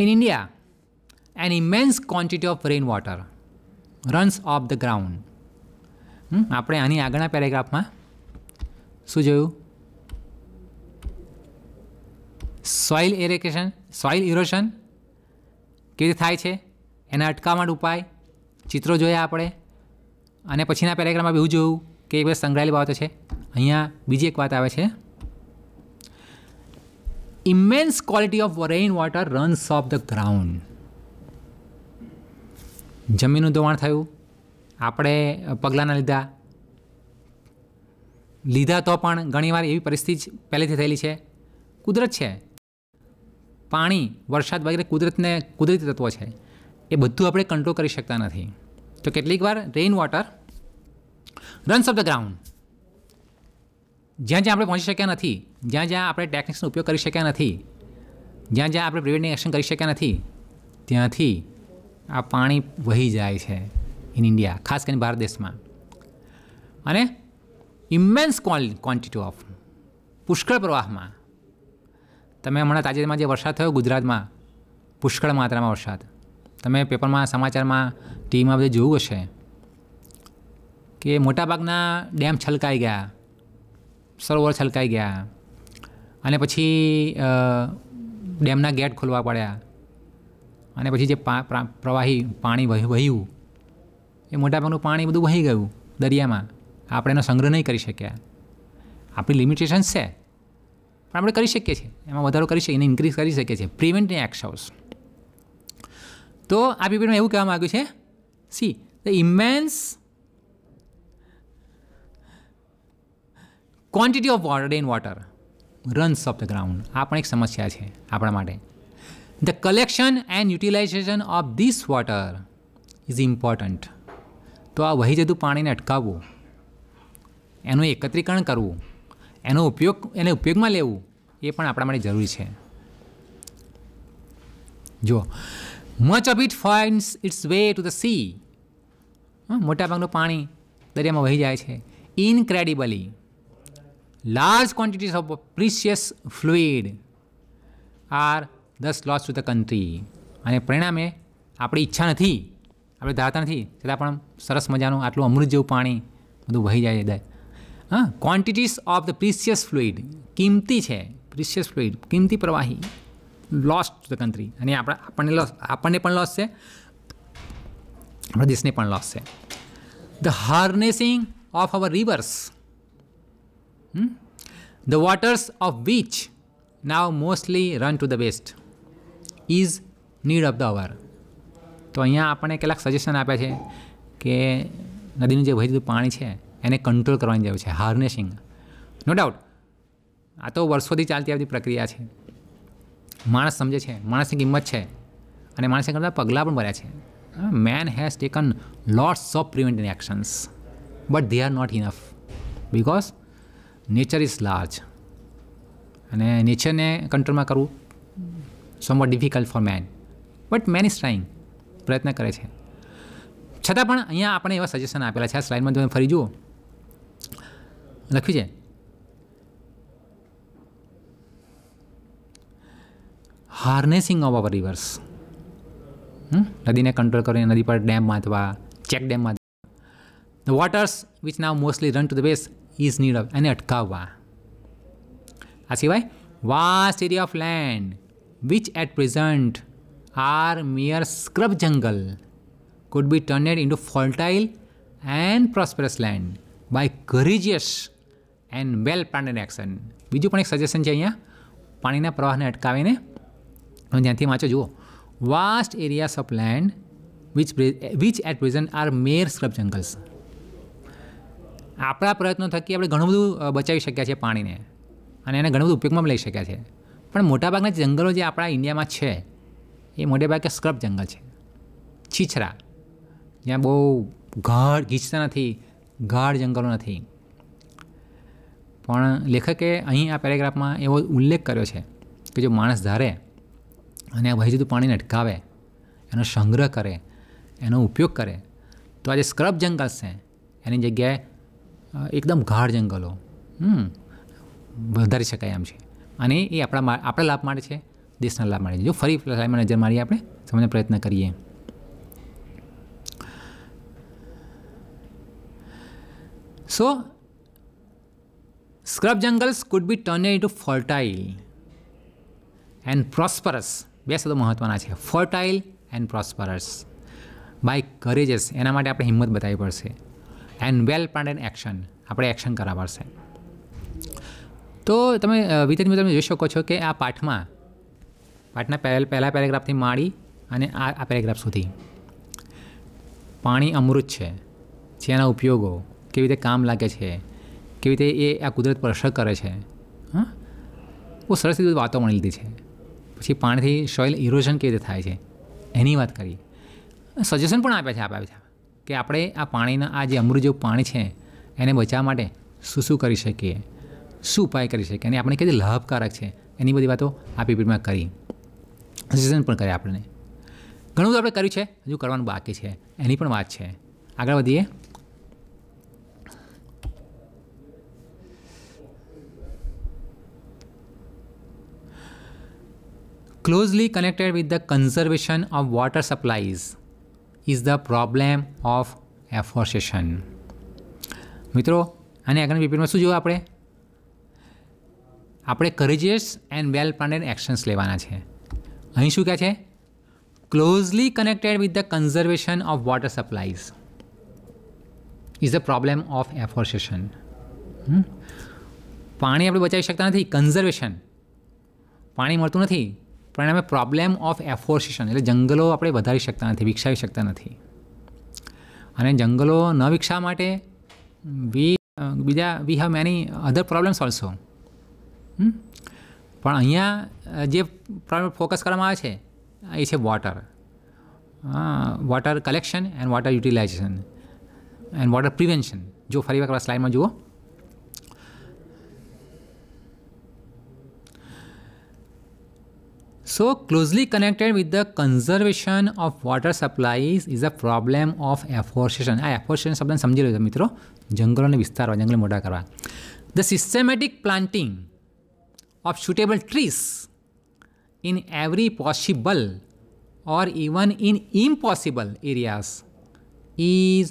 in In India, an immense quantity of rainwater runs off the ground. આપણે આની આગળના પેરેગ્રાફમાં શું જોયું સોઇલ ઇરેકેશન સોઇલ ઇરોશન કેવી રીતે થાય છે એના અટકાવવાનો ઉપાય ચિત્રો જોયા આપણે અને પછીના પેરેગ્રાફમાં એવું જોયું કે એક બધા સંકળાયેલી બાબતો છે અહીંયા બીજી એક વાત આવે છે immense quality of rain water runs off the ground જમીનનું ધોવાણ થયું આપણે પગલાંના લીધા લીધા તો પણ ઘણીવાર એવી પરિસ્થિતિ પહેલેથી થયેલી છે કુદરત છે પાણી વરસાદ વગેરે કુદરતને કુદરતી તત્વો છે એ બધું આપણે કંટ્રોલ કરી શકતા નથી તો કેટલીક વાર rain water runs off the ground જ્યાં જ્યાં આપણે પહોંચી શક્યા નથી જ્યાં જ્યાં આપણે ટેકનિક્સનો ઉપયોગ કરી શક્યા નથી જ્યાં જ્યાં આપણે પ્રિવેન્ટિંગ એક્શન કરી શક્યા નથી ત્યાંથી આ પાણી વહી જાય છે ઇન ઇન્ડિયા ખાસ કરીને ભારત દેશમાં અને ઇમેન્સ ક્વોન્ટિટી ઓફ પુષ્કળ પ્રવાહમાં તમે હમણાં તાજેતરમાં જે વરસાદ થયો ગુજરાતમાં પુષ્કળ માત્રામાં વરસાદ તમે પેપરમાં સમાચારમાં ટીવીમાં બધે જોયું હશે કે મોટાભાગના ડેમ છલકાઈ ગયા સરોવર છલકાઈ ગયા અને પછી ડેમના ગેટ ખોલવા પડ્યા અને પછી જે પ્રવાહી પાણી વહ્યું એ મોટાભાગનું પાણી બધું વહી ગયું દરિયામાં આપણે એનો સંગ્રહ નહીં કરી શક્યા આપણી લિમિટેશન્સ છે પણ આપણે કરી શકીએ છીએ એમાં વધારો કરી શકીએ એને ઇન્ક્રીઝ કરી શકીએ છીએ પ્રિવેન્ટિંગ એક્શન્સ તો આ પેપરમાં એવું કહેવા માગ્યું છે see the immense quantity of water in water runs off the ground આ પણ એક સમસ્યા છે આપણા માટે the collection and utilization of this water is important તો આ વહી જતું પાણીને અટકાવવું એનું એકત્રીકરણ કરવું એનો ઉપયોગ એને ઉપયોગમાં લેવું એ પણ આપણા માટે જરૂરી છે જો much of it finds its way to the sea મોટાભાગનું પાણી દરિયામાં વહી જાય છે incredibly large quantities of precious fluid are thus loss to the country અને પરિણામે આપણી ઈચ્છા નથી આપણે ધારતા નથી છતાં પણ સરસ મજાનું આટલું અમૃત જેવું પાણી બધું વહી જાય હા quantities of the precious fluid કિંમતી છે પ્રિસિયસ ફ્લુઇડ કિંમતી પ્રવાહી લોસ્ટ ટુ ધ કન્ટ્રી અને આપણા આપણને લોસ આપણને પણ લોસ છે આપણા દેશને પણ લોસ છે the harnessing of our rivers the waters of which now mostly run to the waste is need of the hour તો અહીંયા આપણે કેટલાક સજેશન આપ્યા છે કે નદીનું જે વહેતું પાણી છે એને કંટ્રોલ કરવાની જરૂર છે હાર્નેસિંગ નો ડાઉટ આ તો વર્ષોથી ચાલતી આવતી પ્રક્રિયા છે માણસ સમજે છે માણસની કિંમત છે અને માણસે કરતાં પગલાં પણ ભર્યા છે man has taken lots of preventive actions but they are not enough because nature is large અને નેચરને કંટ્રોલમાં કરવું somewhat difficult for man but man is trying પ્રયત્ન કરે છે છતાં પણ અહીંયા આપણે એવા સજેશન આપેલા છે આ સ્લાઇડમાં તમે ફરી જુઓ લખ્યું છે હાર્નેસિંગ ઓફ અવર રિવર્સ નદીને કંટ્રોલ કરીને નદી પર ડેમ બાંધવા ચેક ડેમ બાંધવા the waters which now mostly run to the બેસ ઇઝ નીડ ઓફ એને અટકાવવા આ સિવાય vast area of land which at present are mere scrub jungle could be turned into fertile and prosperous land by courageous and well planted action બીજું પણ એક suggestion છે અહીંયા પાણીના પ્રવાહને અટકાવીને હું ધ્યાનથી વાંચો જુઓ vast areas of land which which at present are mere scrub jungles આપણા પ્રયત્નો થકી આપણે ઘણું બધું બચાવી શક્યા છે પાણીને અને એને ઘણું બધું ઉપયોગમાં લઈ શક્યા છે પણ મોટાભાગના જંગલો જે આપણા ઇન્ડિયામાં છે એ મોટેભાગે સ્ક્રબ જંગલ છે છીછરા જ્યાં બહુ ગાઢ ઘીચતા નથી ગાઢ જંગલો નથી પણ લેખકે અહીં આ પેરેગ્રાફમાં એવો ઉલ્લેખ કર્યો છે કે જો માણસ ધારે અને આ વહેતું પાણીને અટકાવે એનો સંગ્રહ કરે એનો ઉપયોગ કરે તો આજે સ્ક્રબ જંગલ છે એની જગ્યાએ એકદમ ગાઢ જંગલો હમ વધારી શકાય એમ છે અને એ આપણા આપણા લાભ માટે છે દેશના લાભ માટે છે જો ફરી સાહેબમાં નજર મારીએ આપણે સમજવાનો પ્રયત્ન કરીએ so Scrub jungles could be turned into fertile and prosperous બે શબ્દો મહત્ત્વના છે fertile and prosperous by courageous એના માટે આપણે હિંમત બતાવવી પડશે and well plan and action આપણે એક્શન કરવા પડશે તો તમે વિદ્યાર્થી મિત્રો તમે જોઈ શકો છો કે આ પાઠમાં પાઠના પહેલા પહેલાં પેરેગ્રાફથી માળી અને આ આ પેરેગ્રાફ સુધી પાણી અમૃત છે જેના ઉપયોગો કેવી રીતે કામ લાગે છે કેવી રીતે એ આ કુદરત પર અસર કરે છે હા બહુ સરસ રીતે વાતો મળી લીધી છે પછી પાણીથી સોઇલ ઇરોઝન કેવી રીતે થાય છે એની વાત કરી સજેશન પણ આપ્યા છે આપ્યા છે કે આપણે આ પાણીના આ જે અમૃત જેવું પાણી છે એને બચાવવા માટે શું શું કરી શકીએ શું ઉપાય કરી શકીએ અને આપણે કઈ લાભકારક છે એની બધી વાતો આ પીપીમાં કરી સજેશન પણ કર્યા આપણને ઘણું બધું આપણે કર્યું છે હજુ કરવાનું બાકી છે એની પણ વાત છે આગળ વધીએ closely connected with the conservation of water supplies is the problem of afforestation મિત્રો અને આગળના પેપરમાં શું જોયું આપણે આપણે courageous and well planted actions લેવાના છે અહીં શું કહે છે closely connected with the conservation of water supplies is the problem of afforestation પાણી આપણે બચાવી શકતા નથી કન્ઝર્વેશન પાણી મળતું નથી પરિણામે પ્રોબ્લેમ ઓફ એફોર્સેશન એટલે જંગલો આપણે વધારી શકતા નથી વિકસાવી શકતા નથી અને જંગલો ન વિકસાવવા માટે વી બીજા we have many other problems also પણ અહીંયા જે પ્રોબ્લેમ ફોકસ કરવામાં આવે છે એ છે water water collection and water utilization and water prevention જો ફરી વાર સ્લાઇડમાં જુઓ so closely connected with the conservation of water supplies is a problem of afforestation આ એફોર્સેશન શબ્દને સમજી લેજો મિત્રો જંગલોને વિસ્તારવા જંગલ મોટા કરવા the systematic planting of suitable trees in every possible or even in impossible areas is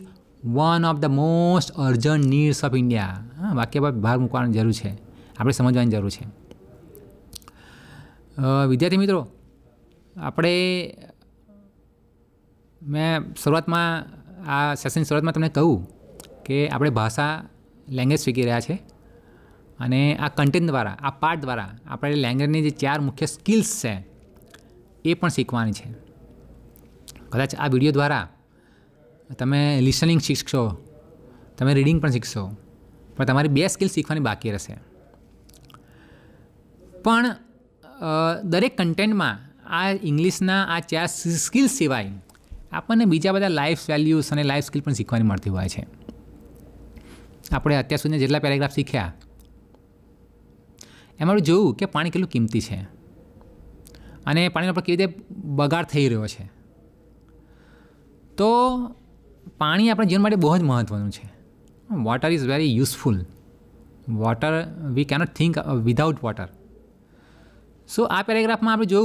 one of the most urgent needs of India વાક્ય પર ભાર મૂકવાની જરૂર છે આપણે સમજવાની જરૂર છે વિદ્યાર્થી મિત્રો આપણે મેં શરૂઆતમાં આ સેશનની શરૂઆતમાં તમને કહ્યું કે આપણે ભાષા લેંગ્વેજ શીખી રહ્યા છે અને આ કન્ટેન્ટ દ્વારા આ પાર્ટ દ્વારા આપણે લેંગ્વેજની જે ચાર મુખ્ય સ્કિલ્સ છે એ પણ શીખવાની છે કદાચ આ વિડીયો દ્વારા તમે લિસનિંગ શીખશો તમે રીડિંગ પણ શીખશો પણ તમારી બે સ્કિલ શીખવાની બાકી રહેશે પણ દરેક કન્ટેન્ટમાં આ ઇંગ્લિશના આ ચાર સ્કિલ સિવાય આપણને બીજા બધા લાઈફ વેલ્યુઝ અને લાઈફ સ્કિલ પણ શીખવાની મળતી હોય છે આપણે અત્યાર સુધીના જેટલા પેરેગ્રાફ શીખ્યા એમાં જોયું કે પાણી કેટલું કિંમતી છે અને પાણીનો આપણે કેવી રીતે બગાડ થઈ રહ્યો છે તો પાણી આપણા જીવન માટે બહુ જ મહત્ત્વનું છે water is very useful water we cannot think without water so आ पेरेग्राफ में आप जो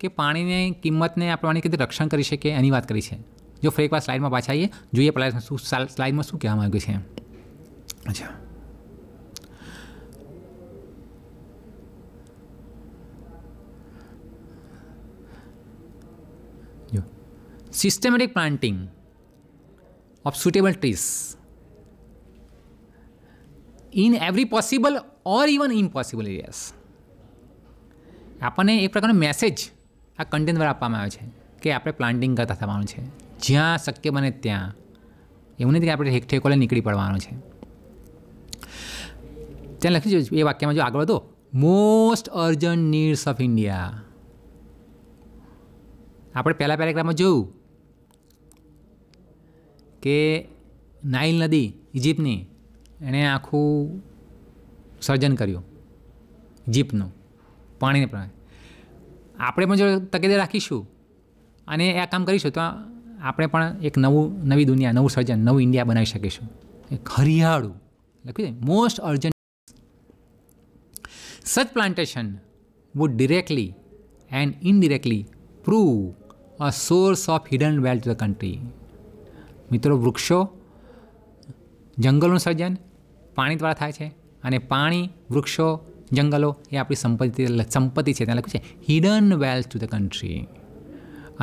कि पानी ने किमत ने आप कि रक्षण करके एनी बात करी है जो फरीक स्लाइड में पाचाइए जो है पहला स्लाइड में शू कह मांगे अच्छा जो systematic planting of suitable trees in every possible or even impossible areas આપણને એક પ્રકારનો મેસેજ આ કન્ટેન્ટ દ્વારા આપવામાં આવે છે કે આપણે પ્લાન્ટિંગ કરતા થવાનું છે જ્યાં શક્ય બને ત્યાં એવું નથી કે આપણે ઠેકોલે નીકળી પડવાનું છે ત્યાં લખી જો એ વાક્યમાં જો આગળ વધો most urgent needs of India આપણે પહેલાં પેરેગ્રાફમાં જોયું કે નાઇલ નદી ઇજિપ્તની એણે આખું સર્જન કર્યું ઇજિપ્તનું પાણીને પ્રમાણે આપણે પણ જો તકેદારી રાખીશું અને આ કામ કરીશું તો આપણે પણ એક નવું નવી દુનિયા નવું સર્જન નવું ઇન્ડિયા બનાવી શકીશું એક હરિયાળું લખ્યું છે most urgent such plantation would directly and indirectly prove a source of hidden wealth to the country મિત્રો વૃક્ષો જંગલનું સર્જન પાણી દ્વારા થાય છે અને પાણી વૃક્ષો જંગલો એ આપણી સંપત્તિ સંપત્તિ છે ત્યાં લખ્યું છે hidden wealth to the country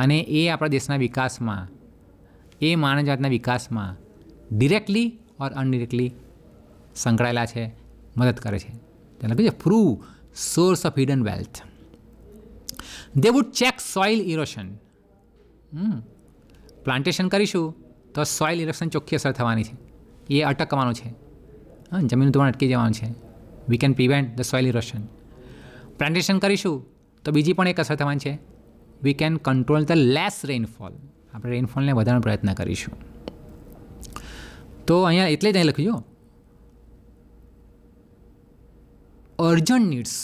અને એ આપણા દેશના વિકાસમાં એ જાતના વિકાસમાં ડિરેક્ટલી ઓર અનડિરેક્ટલી સંકળાયેલા છે મદદ કરે છે ત્યાં લખ્યું છે through source of hidden wealth they would check soil erosion plantation કરીશું તો સોઇલ ઇરોશન ચોખ્ખી અસર થવાની છે એ અટકવાનું છે જમીન ધોવાણ અટકી જવાનું છે we can prevent the soil erosion plantation કરીશું તો બીજી પણ એક અસર થવાની છે we can control the less rainfall આપણે રેઇનફોલને વધારવાનો પ્રયત્ન કરીશું તો અહીંયા એટલે જ અહીં લખ્યું અર્જન્ટ નીડ્સ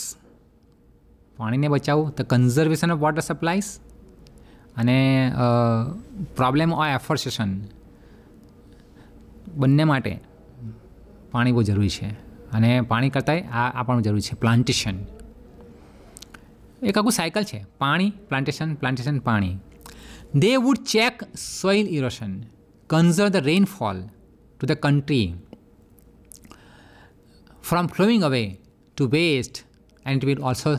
પાણીને બચાવવું the conservation of water supplies અને પ્રોબ્લેમ ઓફ એફોર્સેશન બંને માટે પાણી બહુ જરૂરી છે અને પાણી કરતાંય આ આ પણ જરૂરી છે પ્લાન્ટેશન એક આખું સાયકલ છે પાણી પ્લાન્ટેશન પ્લાન્ટેશન પાણી they would check soil erosion conserve the rainfall to the country from flowing away to waste and it will also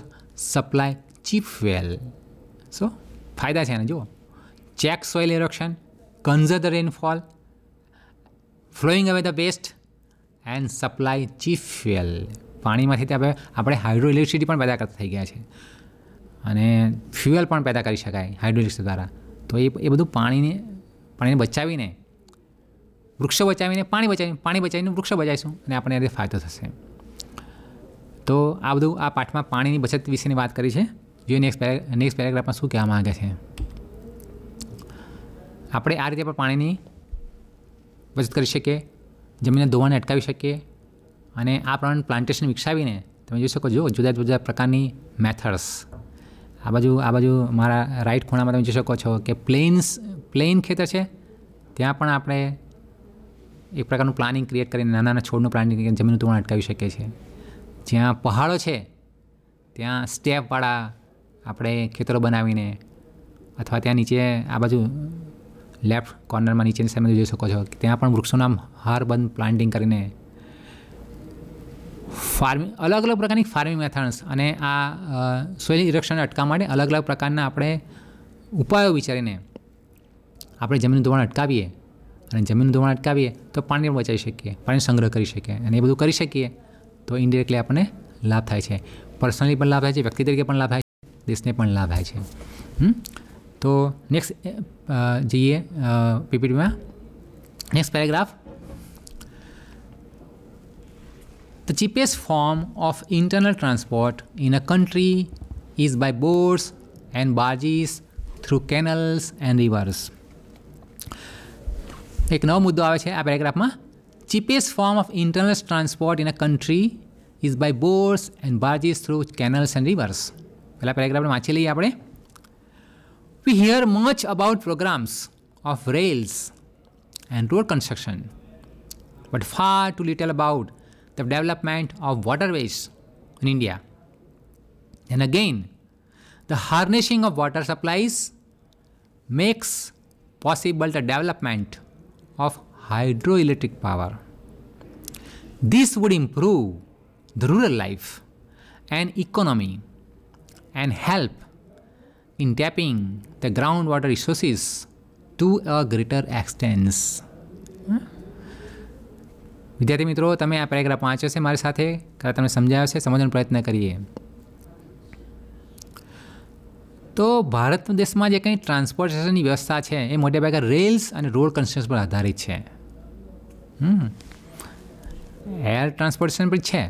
supply cheap fuel. So, ફાયદા છે એને જુઓ check soil erosion conserve the rainfall flowing away the waste and supply chief fuel પાણીમાંથી તે આપણે hydro electricity પણ પેદા કરતા થઈ ગયા છે અને ફ્યુઅલ પણ પેદા કરી શકાય હાઇડ્રો ઇલેક્ટ્રિસિટી દ્વારા તો એ એ બધું પાણીને પાણીને બચાવીને વૃક્ષો બચાવીને પાણી બચાવીને પાણી બચાવીને વૃક્ષો બચાવીશું અને આપણને એનાથી ફાયદો થશે તો આ બધું આ પાઠમાં પાણીની બચત વિશેની વાત કરી છે જે નેક્સ્ટ પેરા નેક્સ્ટ પેરેગ્રાફમાં શું કહેવા માગે છે આપણે આ રીતે પણ પાણીની બચત કરી શકીએ જમીનને ધોવાને અટકાવી શકીએ અને આ પ્રમાણે પ્લાન્ટેશન વિકસાવીને તમે જોઈ શકો છો જુદા જુદા પ્રકારની મેથડ્સ આ બાજુ આ બાજુ મારા રાઈટ ખૂણામાં તમે જોઈ શકો છો કે પ્લેન્સ પ્લેન ખેતર છે ત્યાં પણ આપણે એક પ્રકારનું પ્લાનિંગ ક્રિએટ કરીને નાના નાના છોડનું પ્લાનિંગ કરીને જમીન ધોવાણ અટકાવી શકીએ છીએ જ્યાં પહાડો છે ત્યાં સ્ટેપવાળા આપણે ખેતરો બનાવીને અથવા ત્યાં નીચે આ બાજુ લેફ્ટ કોર્નરમાં નીચેની સામે જોઈ શકો છો ત્યાં પણ વૃક્ષોના હારબંધ પ્લાન્ટિંગ કરીને ફાર્મિંગ અલગ અલગ પ્રકારની ફાર્મિંગ મેથડ્સ અને આ સોઇલ ઇરેક્શન અટકાવવા માટે અલગ અલગ પ્રકારના આપણે ઉપાયો વિચારીને આપણે જમીન ધોવાણ અટકાવીએ અને જમીન ધોવાણ અટકાવીએ તો પાણી બચાવી શકીએ પાણી સંગ્રહ કરી શકીએ અને એ બધું કરી શકીએ તો ઇન્ડિરેક્ટલી આપણને લાભ થાય છે પર્સનલી પણ લાભ થાય છે વ્યક્તિ તરીકે પણ લાભ થાય છે દેશને પણ લાભ થાય છે તો નેક્સ્ટ જઈએ પીપીટીમાં next paragraph the cheapest form of internal transport in a country is by boats and barges through canals and rivers એક નવો મુદ્દો આવે છે આ પેરેગ્રાફમાં cheapest form of internal transport in a country is by boats and barges through canals and rivers પહેલાં પેરેગ્રાફને વાંચી લઈએ આપણે We hear much about programs of rails and road construction, but far too little about the development of waterways in India. And again, the harnessing of water supplies makes possible the development of hydroelectric power. This would improve the rural life and economy and help in tapping the groundwater resources to a greater extent. વિદ્યાર્થી મિત્રો તમે આ paragraph વાંચ્યો છે મારી સાથે કાં તમને સમજાયો છે સમજવાનો પ્રયત્ન કરીએ તો ભારત દેશમાં જે કંઈ ટ્રાન્સપોર્ટેશનની વ્યવસ્થા છે એ મોટે ભાગે રેલ્સ અને રોડ કન્સ્ટ્રક્શન પર આધારિત છે એર ટ્રાન્સપોર્ટેશન પણ છે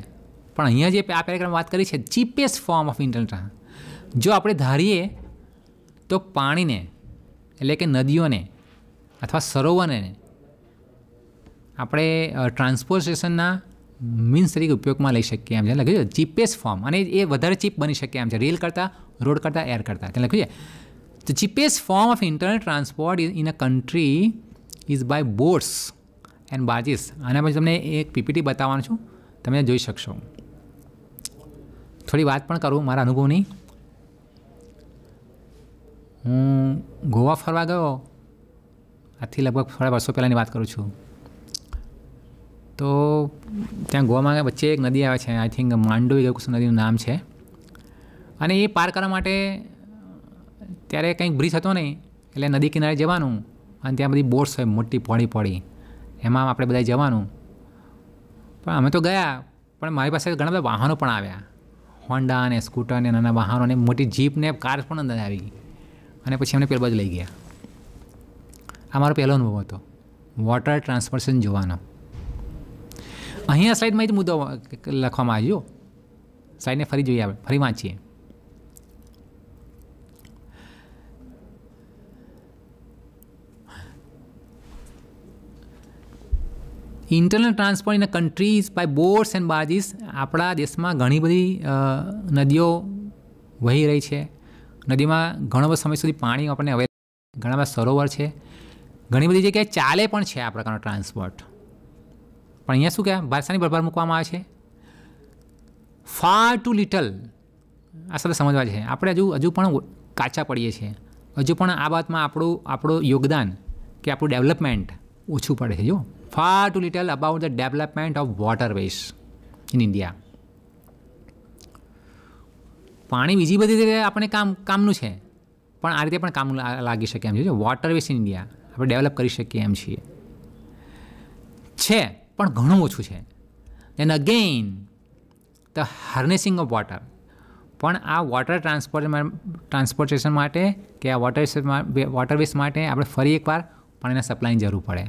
પણ અહીંયા જે આ પેરેગ્રામ વાત કરી છે ચીપેસ્ટ ફોર્મ ઓફ ઇન્ટરનેટ જો આપણે ધારીએ તો પાણીને એટલે કે નદીઓને અથવા સરોવરને આપણે ટ્રાન્સપોર્ટેશનના મીન્સ તરીકે ઉપયોગમાં લઈ શકીએ એમ છે લખ્યું છે ચીપેસ્ટ ફોર્મ અને એ વધારે ચીપ બની શકે એમ છે રેલ કરતાં રોડ કરતાં એર કરતાં ત્યાં લખ્યું છે the cheapest form of internet transport in a country is by boats and barges આના પછી તમને એક પીપીટી બતાવવાનું છું તમે જોઈ શકશો થોડી વાત પણ કરું મારા અનુભવની હું ગોવા ફરવા ગયો આથી લગભગ થોડા વર્ષો પહેલાંની વાત કરું છું તો ત્યાં ગોવામાં વચ્ચે એક નદી આવે છે આઈ થિંક માંડવી ગયું નદીનું નામ છે અને એ પાર કરવા માટે ત્યારે કંઈક બ્રિજ હતો નહીં એટલે નદી કિનારે જવાનું અને ત્યાં બધી બોટ્સ હોય મોટી પડી પડી એમાં આપણે બધા જવાનું પણ અમે તો ગયા પણ મારી પાસે ઘણા બધા વાહનો પણ આવ્યા હોન્ડા અને સ્કૂટર અને નાના વાહનો અને મોટી જીપ ને કાર પણ અંદર આવી ગઈ અને પછી અમને પેલબાજ લઈ ગયા આ મારો પહેલો અનુભવ હતો વોટર ટ્રાન્સપર્સન જોવાનો અહીંયા આ સ્લાઇડમાં જ મુદ્દો લખવામાં આવ્યો સ્લાઇડને ફરી જોઈએ આપણે ફરી વાંચીએ internal transport in a countries by boats and barges આપણા દેશમાં ઘણી બધી નદીઓ વહી રહી છે નદીમાં ઘણો બધો સમય સુધી પાણી આપણને હવે ઘણા બધા સરોવર છે ઘણી બધી જગ્યાએ ચાલે પણ છે આ પ્રકારનો ટ્રાન્સપોર્ટ પણ અહીંયા શું કહેવાય ભાષાની બરભાર મૂકવામાં આવે છે ફાર ટુ લિટલ આ સાથે સમજવા છે આપણે હજુ હજુ પણ કાચા પડીએ છીએ હજુ પણ આ બાબતમાં આપણું આપણું યોગદાન કે આપણું ડેવલપમેન્ટ ઓછું પડે છે જો far too little about the development of water ways in India પાણી બીજી બધી રીતે આપણે કામ કામનું છે પણ આ રીતે પણ કામ લાગી શકે એમ છે વોટર વેસ ઇન્ડિયા આપણે ડેવલપ કરી શકીએ એમ છીએ છે પણ ઘણું ઓછું છે then again the harnessing of water પણ આ વોટર ટ્રાન્સપોર્ટ ટ્રાન્સપોર્ટેશન માટે કે આ વોટર વોટર વેસ્ટ માટે આપણે ફરી એકવાર પાણીના સપ્લાયની જરૂર પડે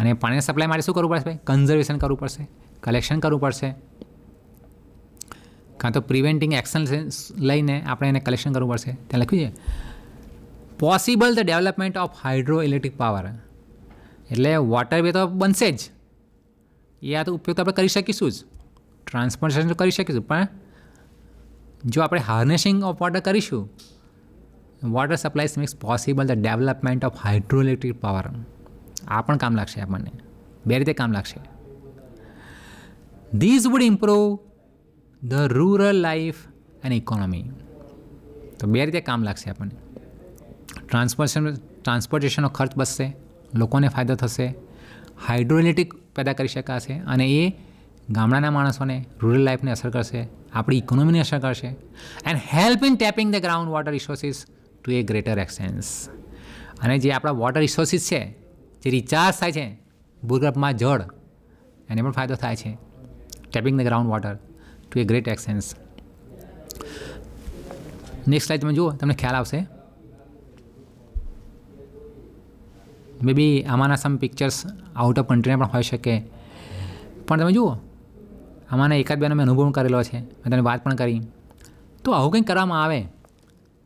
અને પાણીના સપ્લાય માટે શું કરવું પડશે ભાઈ કન્ઝર્વેશન કરવું પડશે કલેક્શન કરવું પડશે હતો પ્રિવેન્ટિંગ એક્શન લેને આપણે એને કલેક્શન કરવું પડશે ત્યાં લખ્યું છે possible the development of hydro electric power એટલે વોટર બે તો બનશે જ いや તો ઉપયોગ તો આપણે કરી સકીશું જ ટ્રાન્સપોર્ટેશન કરી સકીશું પણ જો આપણે હાર્નેસિંગ ઓફ વોટર કરીશું water supplies makes possible the development of hydro electric power આ પણ કામ લાગશે આપણે બે રીતે કામ લાગશે this would improve the rural life and economy તો બે રીતે કામ લાગશે આપણને ટ્રાન્સપોર્ટેશન ટ્રાન્સપોર્ટેશનનો ખર્ચ બચશે લોકોને ફાયદો થશે હાઇડ્રોલિટિક પેદા કરી શકાશે અને એ ગામડાના માણસોને રૂરલ લાઈફને અસર કરશે આપણી ઇકોનોમીને અસર કરશે and help in tapping the ground water resources to a greater extents અને જે આપણા વોટર રિસોર્સિસ છે જે રિચાર્જ થાય છે ભૂગર્ભમાં જળ એને પણ ફાયદો થાય છે tapping the ground water to a great extents next slide તમે જુઓ તમને ખ્યાલ આવશે મે બી આમાંના સમ પિક્ચર્સ આઉટ ઓફ કન્ટ્રીના પણ હોઈ શકે પણ તમે જુઓ આમાંના એકાદ બેનો મેં અનુભવ કરેલો છે મેં તમને વાત પણ કરી તો આવું કંઈક કરવામાં આવે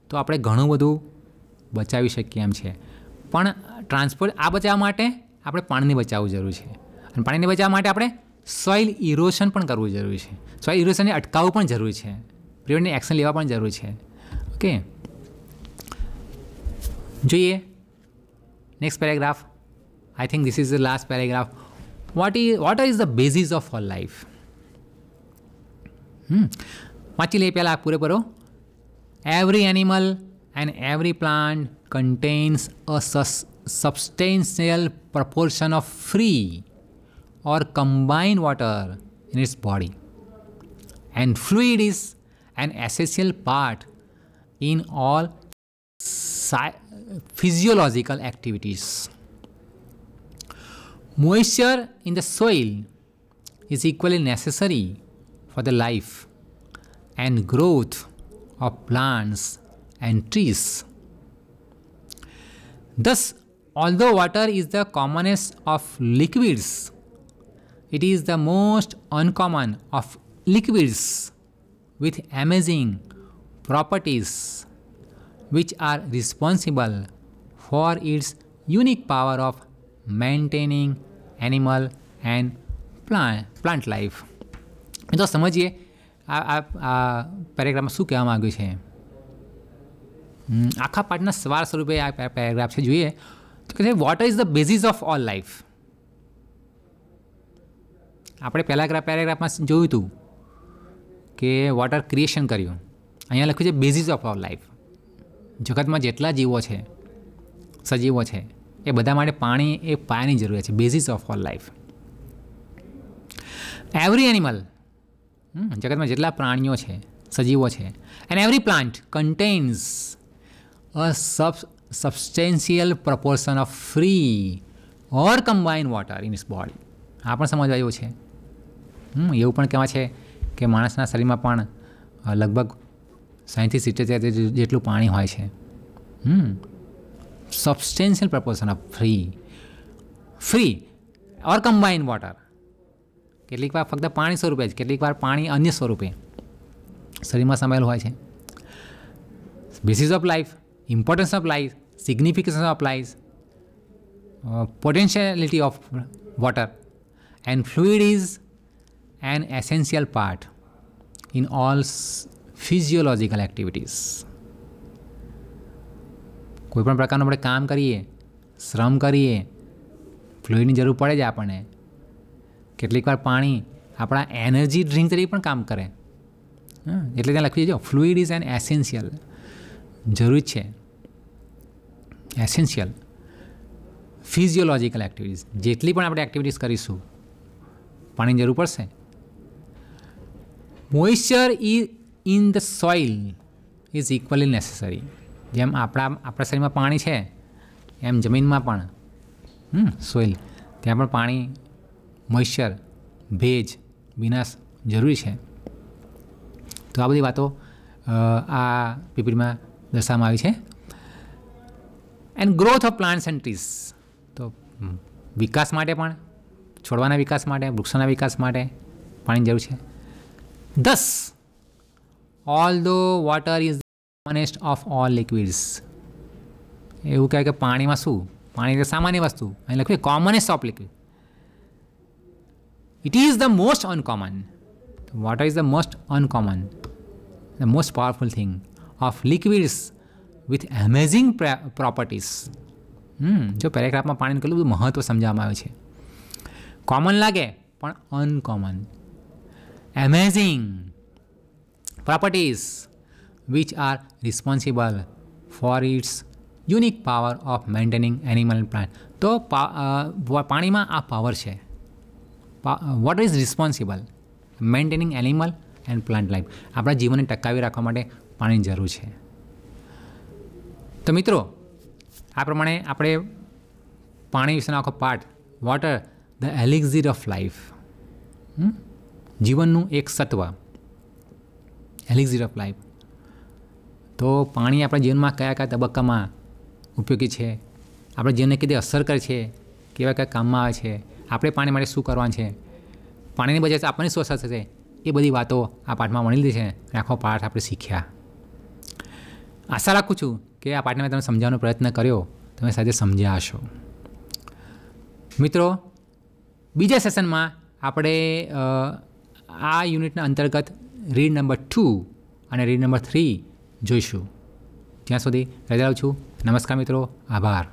તો આપણે ઘણું બધું બચાવી શકીએ એમ છે પણ ટ્રાન્સપોર્ટ આ બચાવવા માટે આપણે પાણીને બચાવવું જરૂરી છે અને પાણીને બચાવવા માટે આપણે સોઇલ ઇરોશન પણ કરવું જરૂરી છે સો આ ઇરોશનને અટકાવવું પણ જરૂરી છે પ્રિવેન્ટની એક્શન લેવા પણ જરૂરી છે ઓકે જોઈએ next paragraph I think this is the last paragraph what is what is the basis of all life વાંચી લઈએ પહેલાં પૂરેપૂરો every animal and every plant contains a substantial proportion of free or combined water in its body and fluid is an essential part in all physiological activities. Moisture in the soil is equally necessary for the life and growth of plants and trees. Thus, although water is the commonest of liquids, it is the most uncommon of liquids with amazing properties which are responsible for its unique power of maintaining animal and plant plant life તો સમજીએ આ આ પેરેગ્રાફમાં શું કહેવા માંગ્યું છે આખા પાઠના સવાર સ્વરૂપે આ પેરેગ્રાફ છે જોઈએ તો કે છે water is the basis of all life આપણે પહેલા પેરેગ્રાફમાં જોયું હતું કે વોટ આર ક્રિએશન કર્યું અહીંયા લખ્યું છે બેઝિસ ઓફ અવર લાઈફ જગતમાં જેટલા જીવો છે સજીવો છે એ બધા માટે પાણી એ પાયાની જરૂરિયાત છે basis of all life every animal જગતમાં જેટલા પ્રાણીઓ છે સજીવો છે and every plant contains a sub substantial proportion of free or combine water in its body આ પણ સમજવા જેવું છે એવું પણ કહેવા છે કે માણસના શરીરમાં પણ લગભગ સાહીઠથી સિત્તેર જેટલું પાણી હોય છે hmm substantial proportion of free free or combine water કેટલીક વાર ફક્ત પાણી સ્વરૂપે જ કેટલીક વાર પાણી અન્ય સ્વરૂપે શરીરમાં સમાયેલું હોય છે basis of life importance of life signification of life potentiality of water and fluid is an essential part in all physiological activities કોઈપણ પ્રકારનું આપણે કામ કરીએ શ્રમ કરીએ ફ્લુઇડની જરૂર પડે જ આપણને કેટલીકવાર પાણી આપણા એનર્જી ડ્રિંક તરીકે પણ કામ કરે એટલે ત્યાં લખી દેજો ફ્લુઇડ ઇઝ એન એસેન્શિયલ જરૂરી છે એસેન્શિયલ ફિઝિયોલોજિકલ એક્ટિવિટીઝ જેટલી પણ આપણે એક્ટિવિટીઝ કરીશું પાણીની જરૂર પડશે moisture is in the soil is equally necessary જેમ આપણા આપણા શરીરમાં પાણી છે એમ જમીનમાં પણ સોઇલ ત્યાં પણ પાણી મોઇશ્ચર ભેજ વિનાશ જરૂરી છે તો આ બધી વાતો આ પીપીટીમાં દર્શાવવામાં આવી છે and growth of plants and trees તો વિકાસ માટે પણ છોડવાના વિકાસ માટે વૃક્ષોના વિકાસ માટે પાણીની જરૂર છે Thus, although water is the commonest of all liquids, એવું કહે કે પાણીમાં શું પાણી એટલે સામાન્ય વસ્તુ અહીં લખ્યું commonest of liquid it is the most uncommon water is the most uncommon the most powerful thing of liquids with amazing properties જો પેરેગ્રાફમાં પાણીનું કેટલું બધું મહત્ત્વ સમજાવવામાં આવ્યું છે કોમન લાગે પણ uncommon amazing properties which are responsible for its unique power of maintaining animal plant તો પાણીમાં આ પાવર છે what is responsible maintaining animal and plant life આપણા જીવનને ટકાવી રાખવા માટે પાણીની જરૂર છે તો મિત્રો આ પ્રમાણે આપણે પાણી વિશેનો આખો part water the elixir of life જીવનનું એક સત્વ એલિઝીર ઓફ લાઈફ તો પાણી આપણા જીવનમાં કયા કયા તબક્કામાં ઉપયોગી છે આપણે જીવનને કીધી અસર કરે છે કેવા કયા કામમાં આવે છે આપણે પાણી માટે શું કરવાનું છે પાણીની બચત આપણને શું અસર થશે એ બધી વાતો આ પાઠમાં વણી લીધી છે અને આખો પાઠ આપણે શીખ્યા આશા રાખું છું કે આ પાઠને તમે સમજાવવાનો પ્રયત્ન કર્યો તમે સાથે સમજ્યા હશો મિત્રો બીજા સેશનમાં આપણે આ યુનિટના અંતર્ગત રીડ નંબર ટુ અને રીડ નંબર થ્રી જોઈશું ત્યાં સુધી રજા છું નમસ્કાર મિત્રો આભાર